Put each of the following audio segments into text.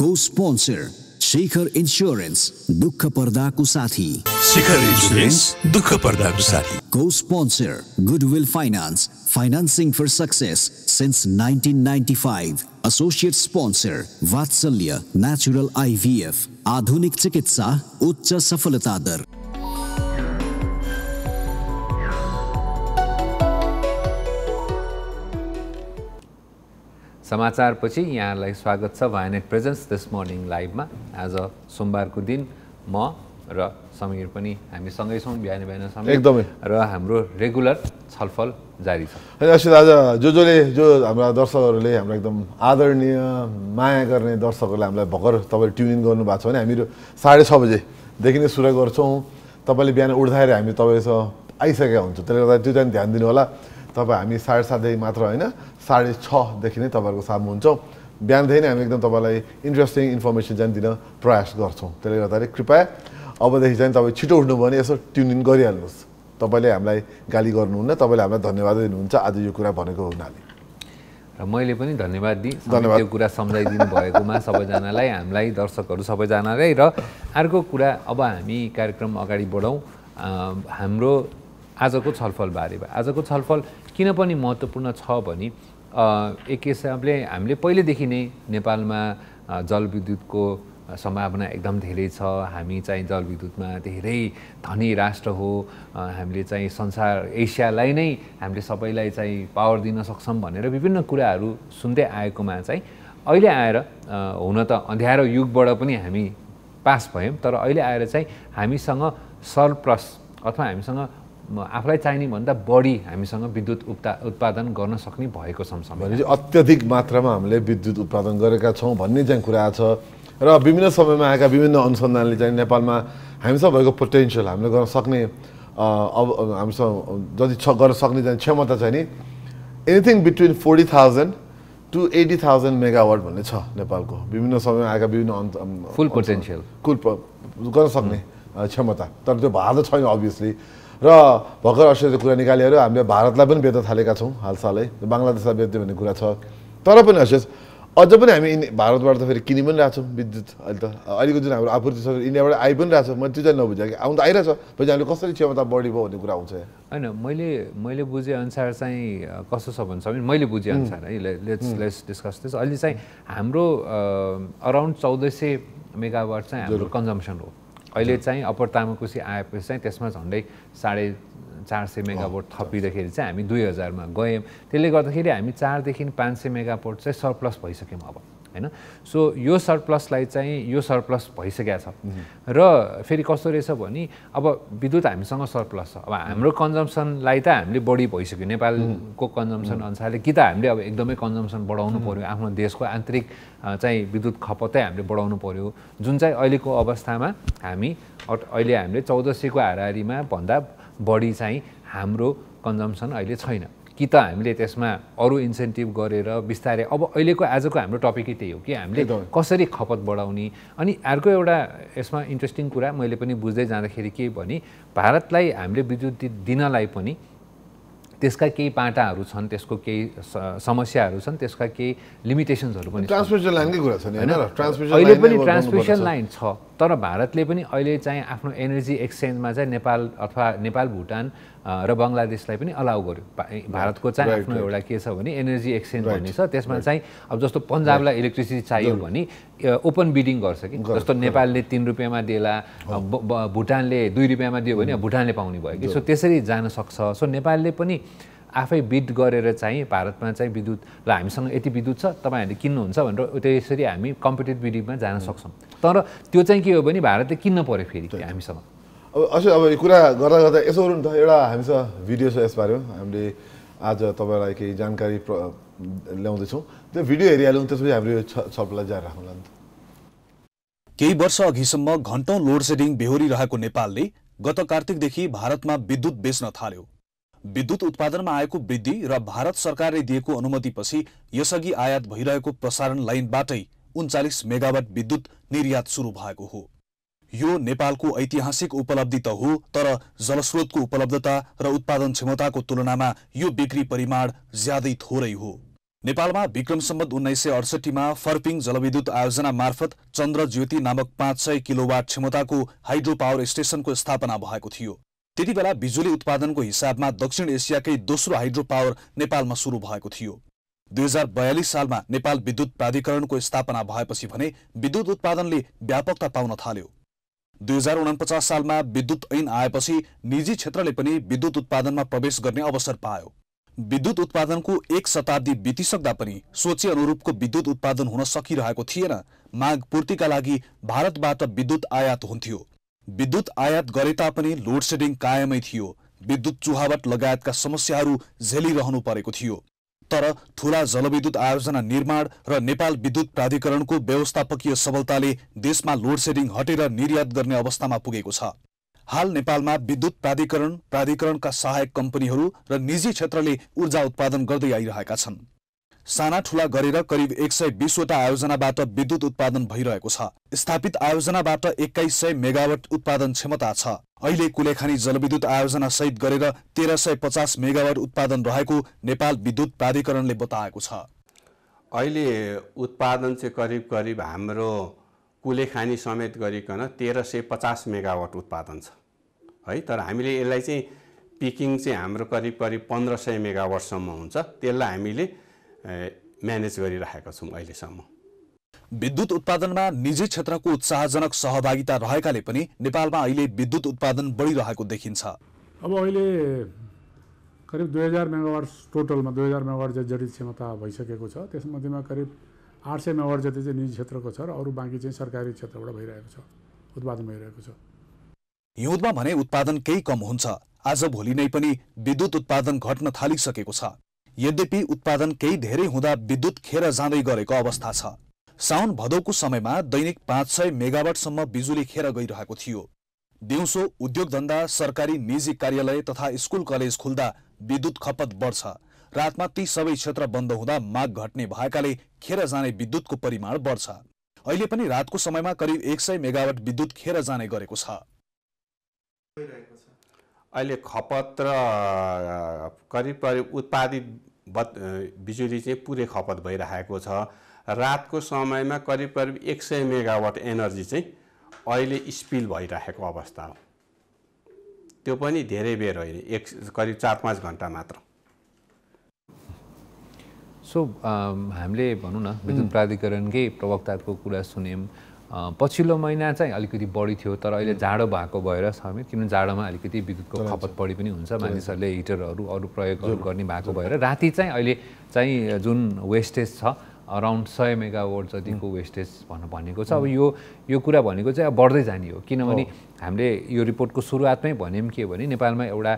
Co-sponsor शिखर insurance दुःख पर्दाको साथी शिखर इन्स्योरेन्स दुःख पर्दाको साथी को sponsor Goodwill Finance financing for success since 1995 associate sponsor Vatsalya Natural IVF आधुनिक चिकित्सा उच्च सफलता दर समाचारपछि यहाँलाई स्वागत छ भायोनेट प्रेजेन्स दिस मर्निङ लाइभमा आज सोमबारको दिन म र समीर पनि हामी सँगै छौँ बिहान बिहान एकदमै र हाम्रो रेगुलर छलफल जारी छ अस्ति आज जो जसले जो हाम्रा दर्शकहरूले हाम्रो एकदम आदरणीय माया गर्ने दर्शकहरूले हामीलाई भर्खर तपाईँले ट्युन गर्नुभएको छ भने हामीहरू साढे छ बजेदेखि नै सुरु गर्छौँ तपाईँले बिहान उठ्दाखेरि हामी तपाईँसँग आइसकेका हुन्छौँ त्यसले गर्दा त्यो चाहिँ ध्यान दिनु होला तपाईँ हामी साढे सातदेखि मात्र होइन साढे छदेखि नै तपाईँहरूको सामु हुन्छौँ बिहानदेखि नै हामी एकदम तपाईँलाई इन्ट्रेस्टिङ इन्फर्मेसन चाहिँ दिन प्रयास गर्छौँ त्यसले गर्दाखेरि कृपया अबदेखि चाहिँ तपाईँ छिटो उठ्नुभयो भने यसो ट्युन इन गरिहाल्नुहोस् तपाईँले हामीलाई गाली गर्नुहुन्न तपाईँले हामीलाई धन्यवाद दिनुहुन्छ आज यो कुरा भनेको हुनाले र मैले पनि धन्यवाद दिएँ धन्यवाद यो कुरा सम्झाइदिनु भएकोमा सबैजनालाई हामीलाई दर्शकहरू सबैजनालाई र अर्को कुरा अब हामी कार्यक्रम अगाडि बढौँ हाम्रो आजको छलफलबारेमा आजको छलफल किन पनि महत्त्वपूर्ण छ भने एक हिसाबले हामीले पहिलेदेखि नै नेपालमा जलविद्युतको सम्भावना एकदम धेरै छ हामी चाहिँ जलविद्युतमा धेरै धनी राष्ट्र हो हामीले चाहिँ संसार एसियालाई नै हामीले सबैलाई चाहिँ पावर दिन सक्छौँ भनेर विभिन्न कुराहरू सुन्दै आएकोमा चाहिँ अहिले आएर हुन त अँध्यारो युगबाट पनि हामी पास भयौँ तर अहिले आएर चाहिँ हामीसँग सरप्रस अथवा हामीसँग आफूलाई चाहिने भन्दा बढी हामीसँग विद्युत उत्पा उत्पादन गर्न सक्ने भएको समसम भनेपछि अत्यधिक मात्रामा हामीले विद्युत उत्पादन गरेका छौँ भन्ने चाहिँ कुरा छ र विभिन्न समयमा आएका विभिन्न अनुसन्धानले चाहिँ नेपालमा हामीसँग भएको पोटेन्सियल हामीले गर्न सक्ने अब हामीसँग जति छ गर्न सक्ने चाहिँ क्षमता चाहिँ नि anything between forty thousand to eighty thousand megawatt भन्ने छ नेपालको विभिन्न समयमा आएका विभिन्न फुल पोटेन्सियल कुल गर्न सक्ने क्षमता तर त्यो भएको छैन अभियसली र भर्खर अस्ट्रेलियाको कुरा निकालेर हामीले भारतलाई पनि बेच्न थालेका छौँ हालसालै बङ्गलादेशलाई बेच्ने भन्ने कुरा छ तर पनि अस्ट्रेस अझ पनि हामी भारतबाट त फेरि किनि पनि रहेछौँ विद्युत अहिले त अहिलेको जुन हाम्रो आपूर्ति छ इन्डियाबाट आइ पनि रहेछ मैले त्यो चाहिँ नबुझेँ कि आउनु त आइरहेछ पछि हामीले कसरी क्षमता बढी भयो भन्ने कुरा आउँछ होइन मैले मैले बुझेअनुसार चाहिँ कस्तो छ भन्छ भने मैले बुझेअनुसार है लेट्स लेट्स डिस्कस दिस अहिले चाहिँ हाम्रो अराउन्ड चौध सय मेगावाट चाहिँ हाम्रो कन्जम्सन हो अहिले चाहिँ अप्पर तामाकुसी आएपछि चाहिँ त्यसमा झन्डै साढे चार सय मेगापोट थपिँदाखेरि चाहिँ हामी दुई हजारमा गयौँ त्यसले गर्दाखेरि हामी चारदेखि पाँच सय मेगापोट चाहिँ सरप्लस भइसक्यौँ अब होइन सो यो सरप्लसलाई चाहिँ यो सरप्लस भइसकेको छ र फेरि कस्तो रहेछ भने अब विद्युत हामीसँग सरप्लस छ अब हाम्रो कन्जम्सनलाई त हामीले बढी भइसक्यो नेपालको कन्जम्सन अनुसारले कि त हामीले अब एकदमै कन्जम्सन बढाउनु पऱ्यो आफ्नो देशको आन्तरिक चाहिँ विद्युत खपतै हामीले बढाउनु पऱ्यो जुन चाहिँ अहिलेको अवस्थामा हामी अहिले हामीले चौध सयको हाराहारीमा भन्दा बढी चाहिँ हाम्रो कन्जम्सन अहिले छैन कि त हामीले त्यसमा अरू इन्सेन्टिभ गरेर बिस्तारै अब अहिलेको आजको हाम्रो टपिकै त्यही हो कि हामीले कसरी खपत बढाउने अनि अर्को एउटा यसमा इन्ट्रेस्टिङ कुरा मैले पनि बुझ्दै जाँदाखेरि के भने भारतलाई हामीले विद्युत दिनलाई पनि त्यसका केही पाटाहरू छन् त्यसको केही समस्याहरू छन् त्यसका केही लिमिटेसन्सहरू पनि ट्रान्समिसन लाइनकै कुरा छ नि अहिले पनि ट्रान्समिसन लाइन छ तर भारतले पनि अहिले चाहिँ आफ्नो एनर्जी एक्सचेन्जमा चाहिँ नेपाल अथवा नेपाल भुटान र बङ्गलादेशलाई पनि अलाउ गर्यो भारतको चाहिँ आफ्नो एउटा के छ भने एनर्जी एक्सचेन्ज भन्ने छ त्यसमा चाहिँ अब जस्तो पन्जाबलाई इलेक्ट्रिसिटी चाहियो भने ओपन बिडिङ गर्छ कि जस्तो नेपालले तिन रुपियाँमा दिएला oh. भुटानले दुई रुपियाँमा दियो भने mm. भुटानले पाउने भयो कि सो त्यसरी जान सक्छ सो नेपालले पनि आफै बिड गरेर चाहिँ भारतमा चाहिँ विद्युत र हामीसँग यति विद्युत छ तपाईँहरूले किन्नुहुन्छ भनेर त्यसरी हामी कम्पिटेटिभ बिडिङमा जान mm. सक्छौँ तर त्यो चाहिँ के हो भने भारतले किन्न पऱ्यो फेरि हामीसँग अब अझै अब यो कुरा गर्दा गर्दा यसो नि त एउटा हामीसँग भिडियो छ यसबारेमा हामीले आज तपाईँलाई केही जानकारी ल्याउँदैछौँ त्यो भिडियो हेरिहाल्यौँ त्यसपछि हामीले यो छपलाई जारी राखौँला नि त केही वर्ष अघिसम्म घन्टौँ लोड सेडिङ बेहोरिरहेको नेपालले गत कार्तिकदेखि भारतमा विद्युत बेच्न थाल्यो विद्युत उत्पादनमा आएको वृद्धि र भारत सरकारले दिएको अनुमतिपछि यसअघि आयात भइरहेको प्रसारण लाइनबाटै उन्चालिस मेगावाट विद्युत निर्यात सुरु भएको हो यो नेपालको ऐतिहासिक उपलब्धि त हो तर जलस्रोतको उपलब्धता र उत्पादन क्षमताको तुलनामा यो बिक्री परिमाण ज्यादै थोरै हो नेपालमा विक्रम सम्बन्ध उन्नाइस सय अडसठीमा फर्पिङ जलविद्युत आयोजना मार्फत चन्द्र ज्योति नामक पाँच सय किलोवाट क्षमताको हाइड्रो पावर स्टेशनको स्थापना भएको थियो त्यति बेला बिजुली उत्पादनको हिसाबमा दक्षिण एसियाकै दोस्रो हाइड्रो पावर नेपालमा सुरु भएको थियो दुई हजार बयालिस सालमा नेपाल विद्युत प्राधिकरणको स्थापना भएपछि भने विद्युत उत्पादनले व्यापकता पाउन थाल्यो दुई हजार उनापचास सालमा विद्युत ऐन आएपछि निजी क्षेत्रले पनि विद्युत उत्पादनमा प्रवेश गर्ने अवसर पायो विद्युत उत्पादनको एक शताब्दी बितिसक्दा पनि सोचे अनुरूपको विद्युत उत्पादन हुन सकिरहेको थिएन माग पूर्तिका लागि भारतबाट विद्युत आयात हुन्थ्यो विद्युत आयात गरे तापनि लोडसेडिङ कायमै थियो विद्युत चुहावट लगायतका समस्याहरू झेलिरहनु परेको थियो तर ठूला जलविद्युत आयोजना निर्माण र नेपाल विद्युत प्राधिकरणको व्यवस्थापकीय सबलताले देशमा लोड सेडिङ हटेर निर्यात गर्ने अवस्थामा पुगेको छ हाल नेपालमा विद्युत प्राधिकरण प्राधिकरणका सहायक कम्पनीहरू र निजी क्षेत्रले ऊर्जा उत्पादन गर्दै आइरहेका छन् साना ठुला गरेर करिब एक सय बिसवटा आयोजनाबाट विद्युत उत्पादन भइरहेको छ स्थापित आयोजनाबाट एक्काइस सय मेगावट उत्पादन क्षमता छ अहिले कुलेखानी जलविद्युत आयोजना सहित गरेर तेह्र सय पचास मेगावट उत्पादन रहेको नेपाल विद्युत प्राधिकरणले बताएको छ अहिले उत्पादन चाहिँ करिब करिब हाम्रो कुलेखानी समेत गरिकन तेह्र सय पचास मेगावट उत्पादन छ है तर हामीले यसलाई चाहिँ पिकिङ चाहिँ हाम्रो करिब करिब पन्ध्र सय मेगावटसम्म हुन्छ त्यसलाई हामीले म्यानेज गरिराखेका छौँ अहिलेसम्म विद्युत उत्पादनमा निजी क्षेत्रको उत्साहजनक सहभागिता रहेकाले पनि नेपालमा अहिले विद्युत उत्पादन बढिरहेको देखिन्छ अब अहिले करिब दुई हजार मेगावाट टोटलमा दुई हजार मेगावाट जति क्षमता भइसकेको छ त्यसमध्येमा करिब आठ सय मेगावाट जति चाहिँ निजी क्षेत्रको छ र अरू बाँकी चाहिँ सरकारी क्षेत्रबाट भइरहेको छ उत्पादन भइरहेको छ हिउँदमा भने उत्पादन केही कम हुन्छ आज भोलि नै पनि विद्युत उत्पादन घट्न थालिसकेको छ यद्यपि उत्पादन केही धेरै हुँदा विद्युत खेर जाँदै गरेको अवस्था छ साउन भदौको समयमा दैनिक पाँच सय मेगावाटसम्म बिजुली खेर गइरहेको थियो दिउँसो उद्योग धन्दा सरकारी निजी कार्यालय तथा स्कुल कलेज खुल्दा विद्युत खपत बढ्छ रातमा ती सबै क्षेत्र बन्द हुँदा माग घट्ने भएकाले खेर जाने विद्युतको परिमाण बढ्छ अहिले पनि रातको समयमा करिब एक सय मेगावाट विद्युत खेर जाने गरेको छ अहिले खपत र करिब करिब उत्पादित बत् बिजुली चाहिँ पुरै खपत भइरहेको छ रातको समयमा करिब करिब एक सय मेगावाट एनर्जी चाहिँ अहिले स्पिल भइरहेको अवस्था हो त्यो पनि धेरै बेर होइन एक करिब चार पाँच घन्टा मात्र सो हामीले भनौँ न विद्युत प्राधिकरणकै प्रवक्ताको कुरा सुन्यौँ पछिल्लो महिना चाहिँ अलिकति बढी थियो तर अहिले जाडो भएको भएर समेत किनभने जाडोमा अलिकति विद्युतको खपत बढी पनि हुन्छ मानिसहरूले हिटरहरू अरू प्रयोगहरू गर्ने भएको भएर राति चाहिँ अहिले चाहिँ जुन वेस्टेज छ अराउन्ड सय मेगावट जतिको वेस्टेज भन्नु भनेको छ अब यो यो कुरा भनेको चाहिँ अब बढ्दै जाने हो किनभने हामीले यो रिपोर्टको सुरुवातमै भन्यौँ के भने नेपालमा एउटा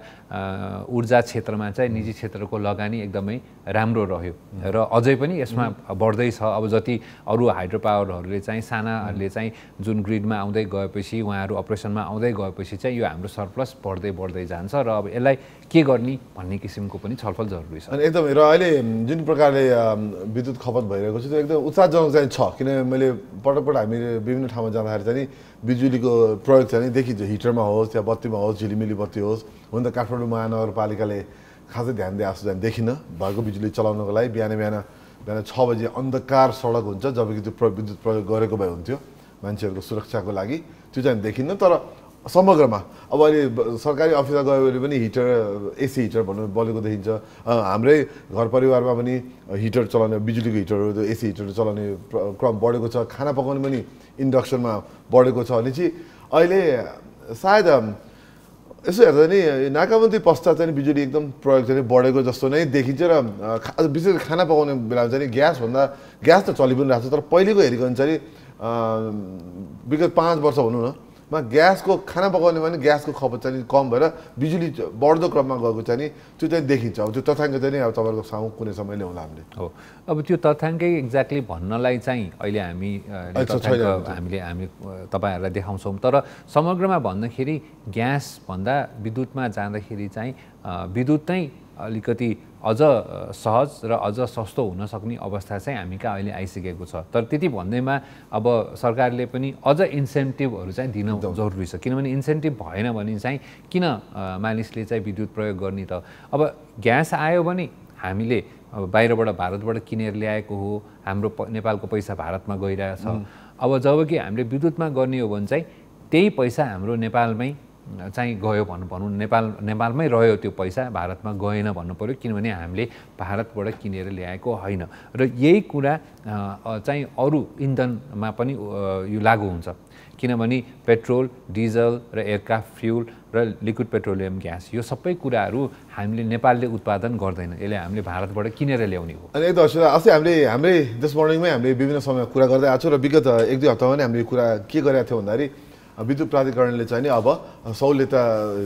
ऊर्जा क्षेत्रमा चाहिँ निजी क्षेत्रको लगानी एकदमै राम्रो रह्यो र अझै पनि यसमा बढ्दैछ अब जति अरू हाइड्रो पावरहरूले चाहिँ सानाहरूले चाहिँ जुन ग्रिडमा आउँदै गएपछि उहाँहरू अपरेसनमा आउँदै गएपछि चाहिँ यो हाम्रो सरप्लस बढ्दै बढ्दै जान्छ र अब यसलाई के गर्ने भन्ने किसिमको पनि छलफल जरुरी छ एकदमै र अहिले जुन प्रकारले विद्युत खपत भइरहेको छ त्यो एकदम उत्साहजनक चाहिँ छ किनभने मैले पटक पटक हामीले विभिन्न ठाउँमा जाँदाखेरि चाहिँ बिजुलीको प्रयोग चाहिँ देखिन्छ हिटरमा होस् या बत्तीमा होस् झिलिमिली बत्ती होस् हुन त काठमाडौँ महानगरपालिकाले खासै ध्यान दिए जस्तो झन् देखिनँ भएको बिजुली चलाउनको लागि बिहान बिहान बिहान छ बजी अन्धकार सडक हुन्छ जबकि त्यो विद्युत प्रयोग गरेको भए हुन्थ्यो मान्छेहरूको सुरक्षाको लागि त्यो चाहिँ देखिन्न तर समग्रमा अब अहिले सरकारी अफिसमा गयो भने पनि हिटर एसी हिटर भन्नु बलेको देखिन्छ हाम्रै घर परिवारमा पनि हिटर चलाउने बिजुलीको हिटरहरू एसी हिटर चलाउने क्रम बढेको छ खाना पकाउने पनि इन्डक्सनमा बढेको छ भने चाहिँ अहिले सायद यसो हेर्दा नि नाकाबन्दी पश्चात चाहिँ बिजुली एकदम प्रयोग चाहिँ बढेको जस्तो नै देखिन्छ र विशेष खाना पकाउने बेलामा चाहिँ ग्यासभन्दा ग्यास त चलि पनि रहेको छ तर पहिलेको हेरिकन चाहिँ विगत पाँच वर्ष भनौँ न मा ग्यासको खाना पकाउने भने ग्यासको खपत चाहिँ कम भएर बिजुली बढ्दो क्रममा गएको चाहिँ त्यो चाहिँ देखिन्छ अब त्यो तथ्याङ्क चाहिँ अब तपाईँको सामु कुनै समय ल्याउँला हामीले हो अब त्यो तथ्याङ्कै एक्ज्याक्टली भन्नलाई चाहिँ अहिले हामी हामीले हामी तपाईँहरूलाई देखाउँछौँ तर समग्रमा भन्दाखेरि ग्यासभन्दा विद्युतमा जाँदाखेरि चाहिँ विद्युत नै अलिकति अझ सहज र अझ सस्तो हुन सक्ने अवस्था चाहिँ हामी कहाँ अहिले आइसकेको छ तर त्यति भन्दैमा अब सरकारले पनि अझ इन्सेन्टिभहरू चाहिँ दिन जरुरी छ किनभने इन्सेन्टिभ भएन भने चाहिँ किन मानिसले चाहिँ विद्युत प्रयोग गर्ने त अब ग्यास आयो भने हामीले अब बाहिरबाट भारतबाट किनेर ल्याएको हो हाम्रो नेपालको पैसा भारतमा गइरहेछ अब जब कि हामीले विद्युतमा गर्ने हो भने चाहिँ त्यही पैसा हाम्रो नेपालमै चाहिँ गयो भन्नु भनौँ नेपाल नेपालमै रह्यो त्यो पैसा भारतमा गएन भन्नु पऱ्यो किनभने हामीले भारतबाट किनेर ल्याएको होइन र यही कुरा चाहिँ अरू इन्धनमा पनि यो लागु हुन्छ किनभने पेट्रोल डिजल र एयरक्राफ्ट फ्युल र लिक्विड पेट्रोलियम ग्यास यो सबै कुराहरू हामीले नेपालले उत्पादन गर्दैन यसले हामीले भारतबाट किनेर ल्याउने हो अनि एकदम हजुर अस्ति हामीले हाम्रै दस मर्निङमै हामीले विभिन्न समयमा कुरा गर्दै आएको छौँ र विगत एक दुई हप्तामा नै हामीले कुरा के गरेका थियौँ भन्दाखेरि विद्युत प्राधिकरणले चाहिँ नि अब सहुलियता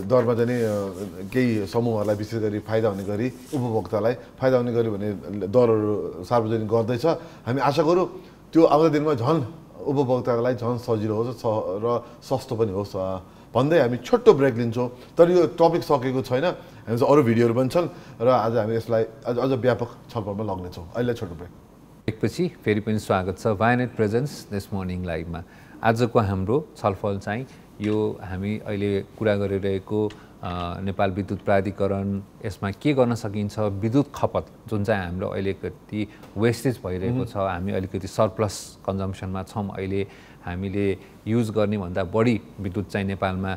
दरमा चाहिँ केही समूहहरूलाई विशेष गरी फाइदा हुने गरी उपभोक्तालाई फाइदा हुने गरी भन्ने दरहरू सार्वजनिक गर्दैछ हामी आशा गरौँ त्यो आउँदो दिनमा झन् उपभोक्तालाई झन् सजिलो होस् र सस्तो पनि होस् भन्दै हामी छोटो ब्रेक लिन्छौँ तर यो टपिक सकेको छैन हामी चाहिँ अरू भिडियोहरू पनि छन् र आज हामी यसलाई अझ व्यापक छलफलमा लग्नेछौँ अहिले छोटो ब्रेक ब्रेकपछि फेरि पनि स्वागत छ भायोनेट प्रेजेन्स दिस मर्निङ लाइभमा आजको हाम्रो छलफल चाहिँ यो हामी अहिले कुरा गरिरहेको नेपाल विद्युत प्राधिकरण यसमा के गर्न सकिन्छ विद्युत खपत जुन चाहिँ हाम्रो अहिले अलिकति वेस्टेज भइरहेको छ हामी अलिकति सरप्लस कन्जम्सनमा छौँ अहिले हामीले युज गर्नेभन्दा बढी विद्युत चाहिँ नेपालमा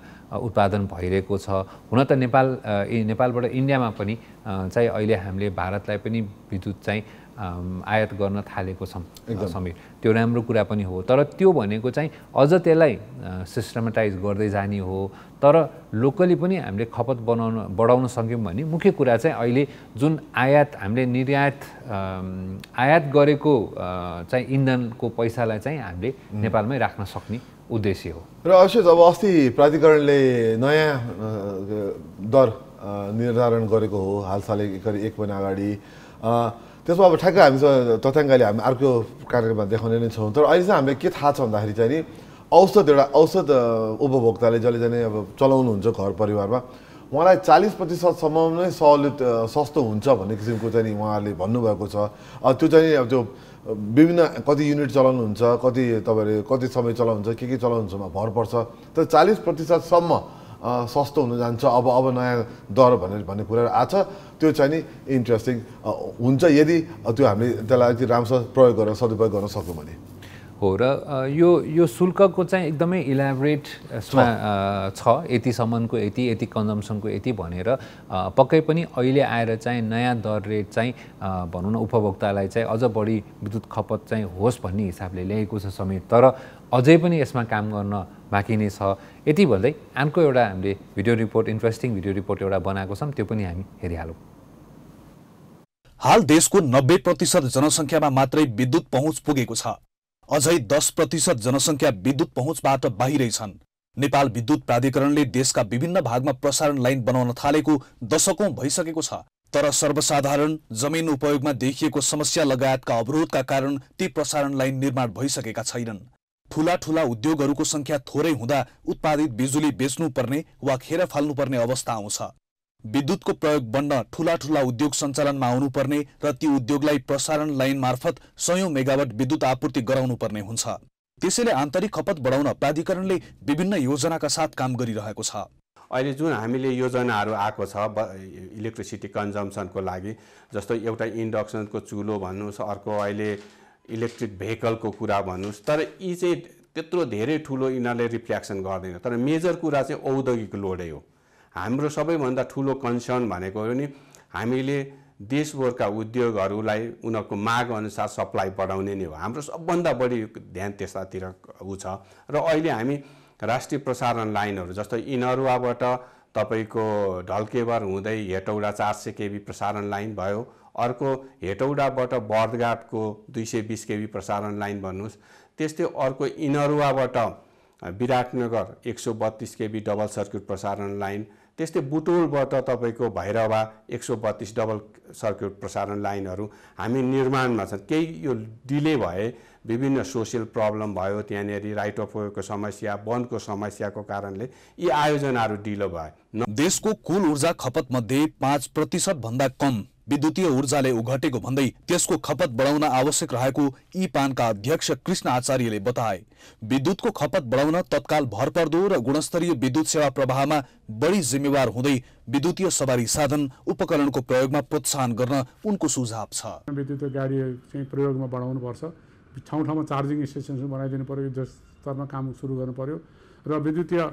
उत्पादन भइरहेको छ हुन त नेपाल नेपालबाट इन्डियामा पनि चाहिँ अहिले हामीले भारतलाई पनि विद्युत चाहिँ आयात गर्न थालेको छौँ समीर त्यो राम्रो कुरा पनि हो तर त्यो भनेको चाहिँ अझ त्यसलाई सिस्टमेटाइज गर्दै जाने हो तर लोकली पनि हामीले खपत बनाउन बढाउन सक्यौँ भने मुख्य कुरा चाहिँ अहिले जुन आयात हामीले निर्यात आयात गरेको चाहिँ इन्धनको पैसालाई चाहिँ हामीले नेपालमै राख्न सक्ने उद्देश्य हो र अवश्य अब अस्ति प्राधिकरणले नयाँ दर निर्धारण गरेको हो हालसालै करिब एक महिना अगाडि त्यसमा अब ठ्याक्कै हामी तथ्याङ्कले हामी अर्को कार्यक्रममा देखाउने नै छौँ तर अहिले चाहिँ हामीले के थाहा छ भन्दाखेरि चाहिँ नि औसत एउटा औषध उपभोक्ताले जसले जाने अब चलाउनुहुन्छ घर परिवारमा उहाँलाई चालिस प्रतिशतसम्म नै सहुलियत सस्तो हुन्छ भन्ने किसिमको चाहिँ उहाँहरूले भन्नुभएको छ त्यो चाहिँ अब त्यो विभिन्न कति युनिट चलाउनुहुन्छ कति तपाईँले कति समय चलाउनुहुन्छ के के चलाउनुहुन्छ भर पर्छ तर चालिस प्रतिशतसम्म सस्तो हुन जान्छ अब अब नयाँ दर भनेर भन्ने कुराहरू आएको छ त्यो चाहिँ नि इन्ट्रेस्टिङ हुन्छ यदि त्यो हामीले त्यसलाई अलिकति राम्रोसँग प्रयोग गरेर सदुपयोग गर्न सक्यौँ भने हो र यो यो शुल्कको चाहिँ एकदमै इलाबरेट यसमा छ यतिसम्मको यति यति कन्जम्सनको यति भनेर पक्कै पनि अहिले आएर चाहिँ नयाँ दर रेट चाहिँ भनौँ न उपभोक्तालाई चाहिँ अझ बढी विद्युत खपत चाहिँ होस् भन्ने हिसाबले ल्याएको छ समेत तर अझै पनि यसमा काम गर्न बाँकी नै छ यति भन्दै अर्को एउटा हामीले video report interesting video report एउटा बनाएको छौँ त्यो पनि हामी हेरिहालौँ हाल देशको नब्बे प्रतिशत जनसङ्ख्यामा मात्रै विद्युत पहुँच पुगेको छ अझै दस प्रतिशत जनसङ्ख्या विद्युत पहुँचबाट बाहिरै छन् नेपाल विद्युत प्राधिकरणले देशका विभिन्न भागमा प्रसारण लाइन बनाउन थालेको दशकौँ भइसकेको छ तर सर्वसाधारण जमिन उपयोगमा देखिएको समस्या लगायतका अवरोधका कारण ती प्रसारण लाइन निर्माण भइसकेका छैनन् ठुला ठुला उद्योगहरूको संख्या थोरै हुँदा उत्पादित बिजुली बेच्नुपर्ने वा खेर फाल्नुपर्ने अवस्था आउँछ विद्युतको प्रयोग बन्न ठुला ठुला उद्योग सञ्चालनमा आउनुपर्ने र ती उद्योगलाई प्रसारण लाइन मार्फत सयौं मेगावट विद्युत आपूर्ति गराउनुपर्ने हुन्छ त्यसैले आन्तरिक खपत बढाउन प्राधिकरणले विभिन्न योजनाका साथ काम गरिरहेको छ अहिले जुन हामीले योजनाहरू आएको छ इलेक्ट्रिसिटी कन्जम्सनको लागि जस्तो एउटा इन्डक्सनको चुलो भन्नुहोस् अर्को अहिले इलेक्ट्रिक भेहिकलको कुरा भन्नुहोस् तर यी चाहिँ त्यत्रो धेरै ठुलो यिनीहरूले रिफ्लेक्सन गर्दैन तर मेजर कुरा चाहिँ औद्योगिक लोडै हो हाम्रो सबैभन्दा ठुलो कन्सर्न भनेको हो नि हामीले देशभरका उद्योगहरूलाई उनीहरूको माग अनुसार सप्लाई बढाउने नै हो हाम्रो सबभन्दा बढी ध्यान त्यस्तातिर ऊ छ र अहिले हामी राष्ट्रिय प्रसारण लाइनहरू जस्तो इनरुवाबाट तपाईँको ढल्केबार हुँदै हेटौडा चार सय केबी प्रसारण लाइन भयो अर्को हेटौडाबाट बर्दघाटको दुई सय बिस केबी प्रसारण लाइन भन्नुहोस् त्यस्तै अर्को इनरुवाबाट विराटनगर एक सौ बत्तिस केबी डबल सर्किट प्रसारण लाइन त्यस्तै बुटोलबाट तपाईँको भैरवा एक सौ बत्तिस डबल सर्किट प्रसारण लाइनहरू हामी निर्माणमा छन् केही यो डिले भए विभिन्न सोसियल प्रब्लम भयो त्यहाँनिर राइट अफ वेको समस्या वनको समस्याको कारणले यी आयोजनाहरू ढिलो भए देशको कुल ऊर्जा खपतमध्ये पाँच प्रतिशतभन्दा कम विद्युतीय ऊर्जाले उघटेको भन्दै त्यसको खपत बढाउन आवश्यक रहेको ई पानका अध्यक्ष कृष्ण आचार्यले बताए विद्युतको खपत बढाउन तत्काल भरपर्दो र गुणस्तरीय विद्युत सेवा प्रवाहमा बढी जिम्मेवार हुँदै विद्युतीय सवारी साधन उपकरणको प्रयोगमा प्रोत्साहन गर्न उनको सुझाव छ विद्युतीय गाडी चाहिँ प्रयोगमा पर्छ ठाउँ ठाउँमा चार्जिङ स्टेसनहरू बनाइदिनु पर्यो जस स्तरमा काम सुरु गर्नु पर्यो र विद्युतीय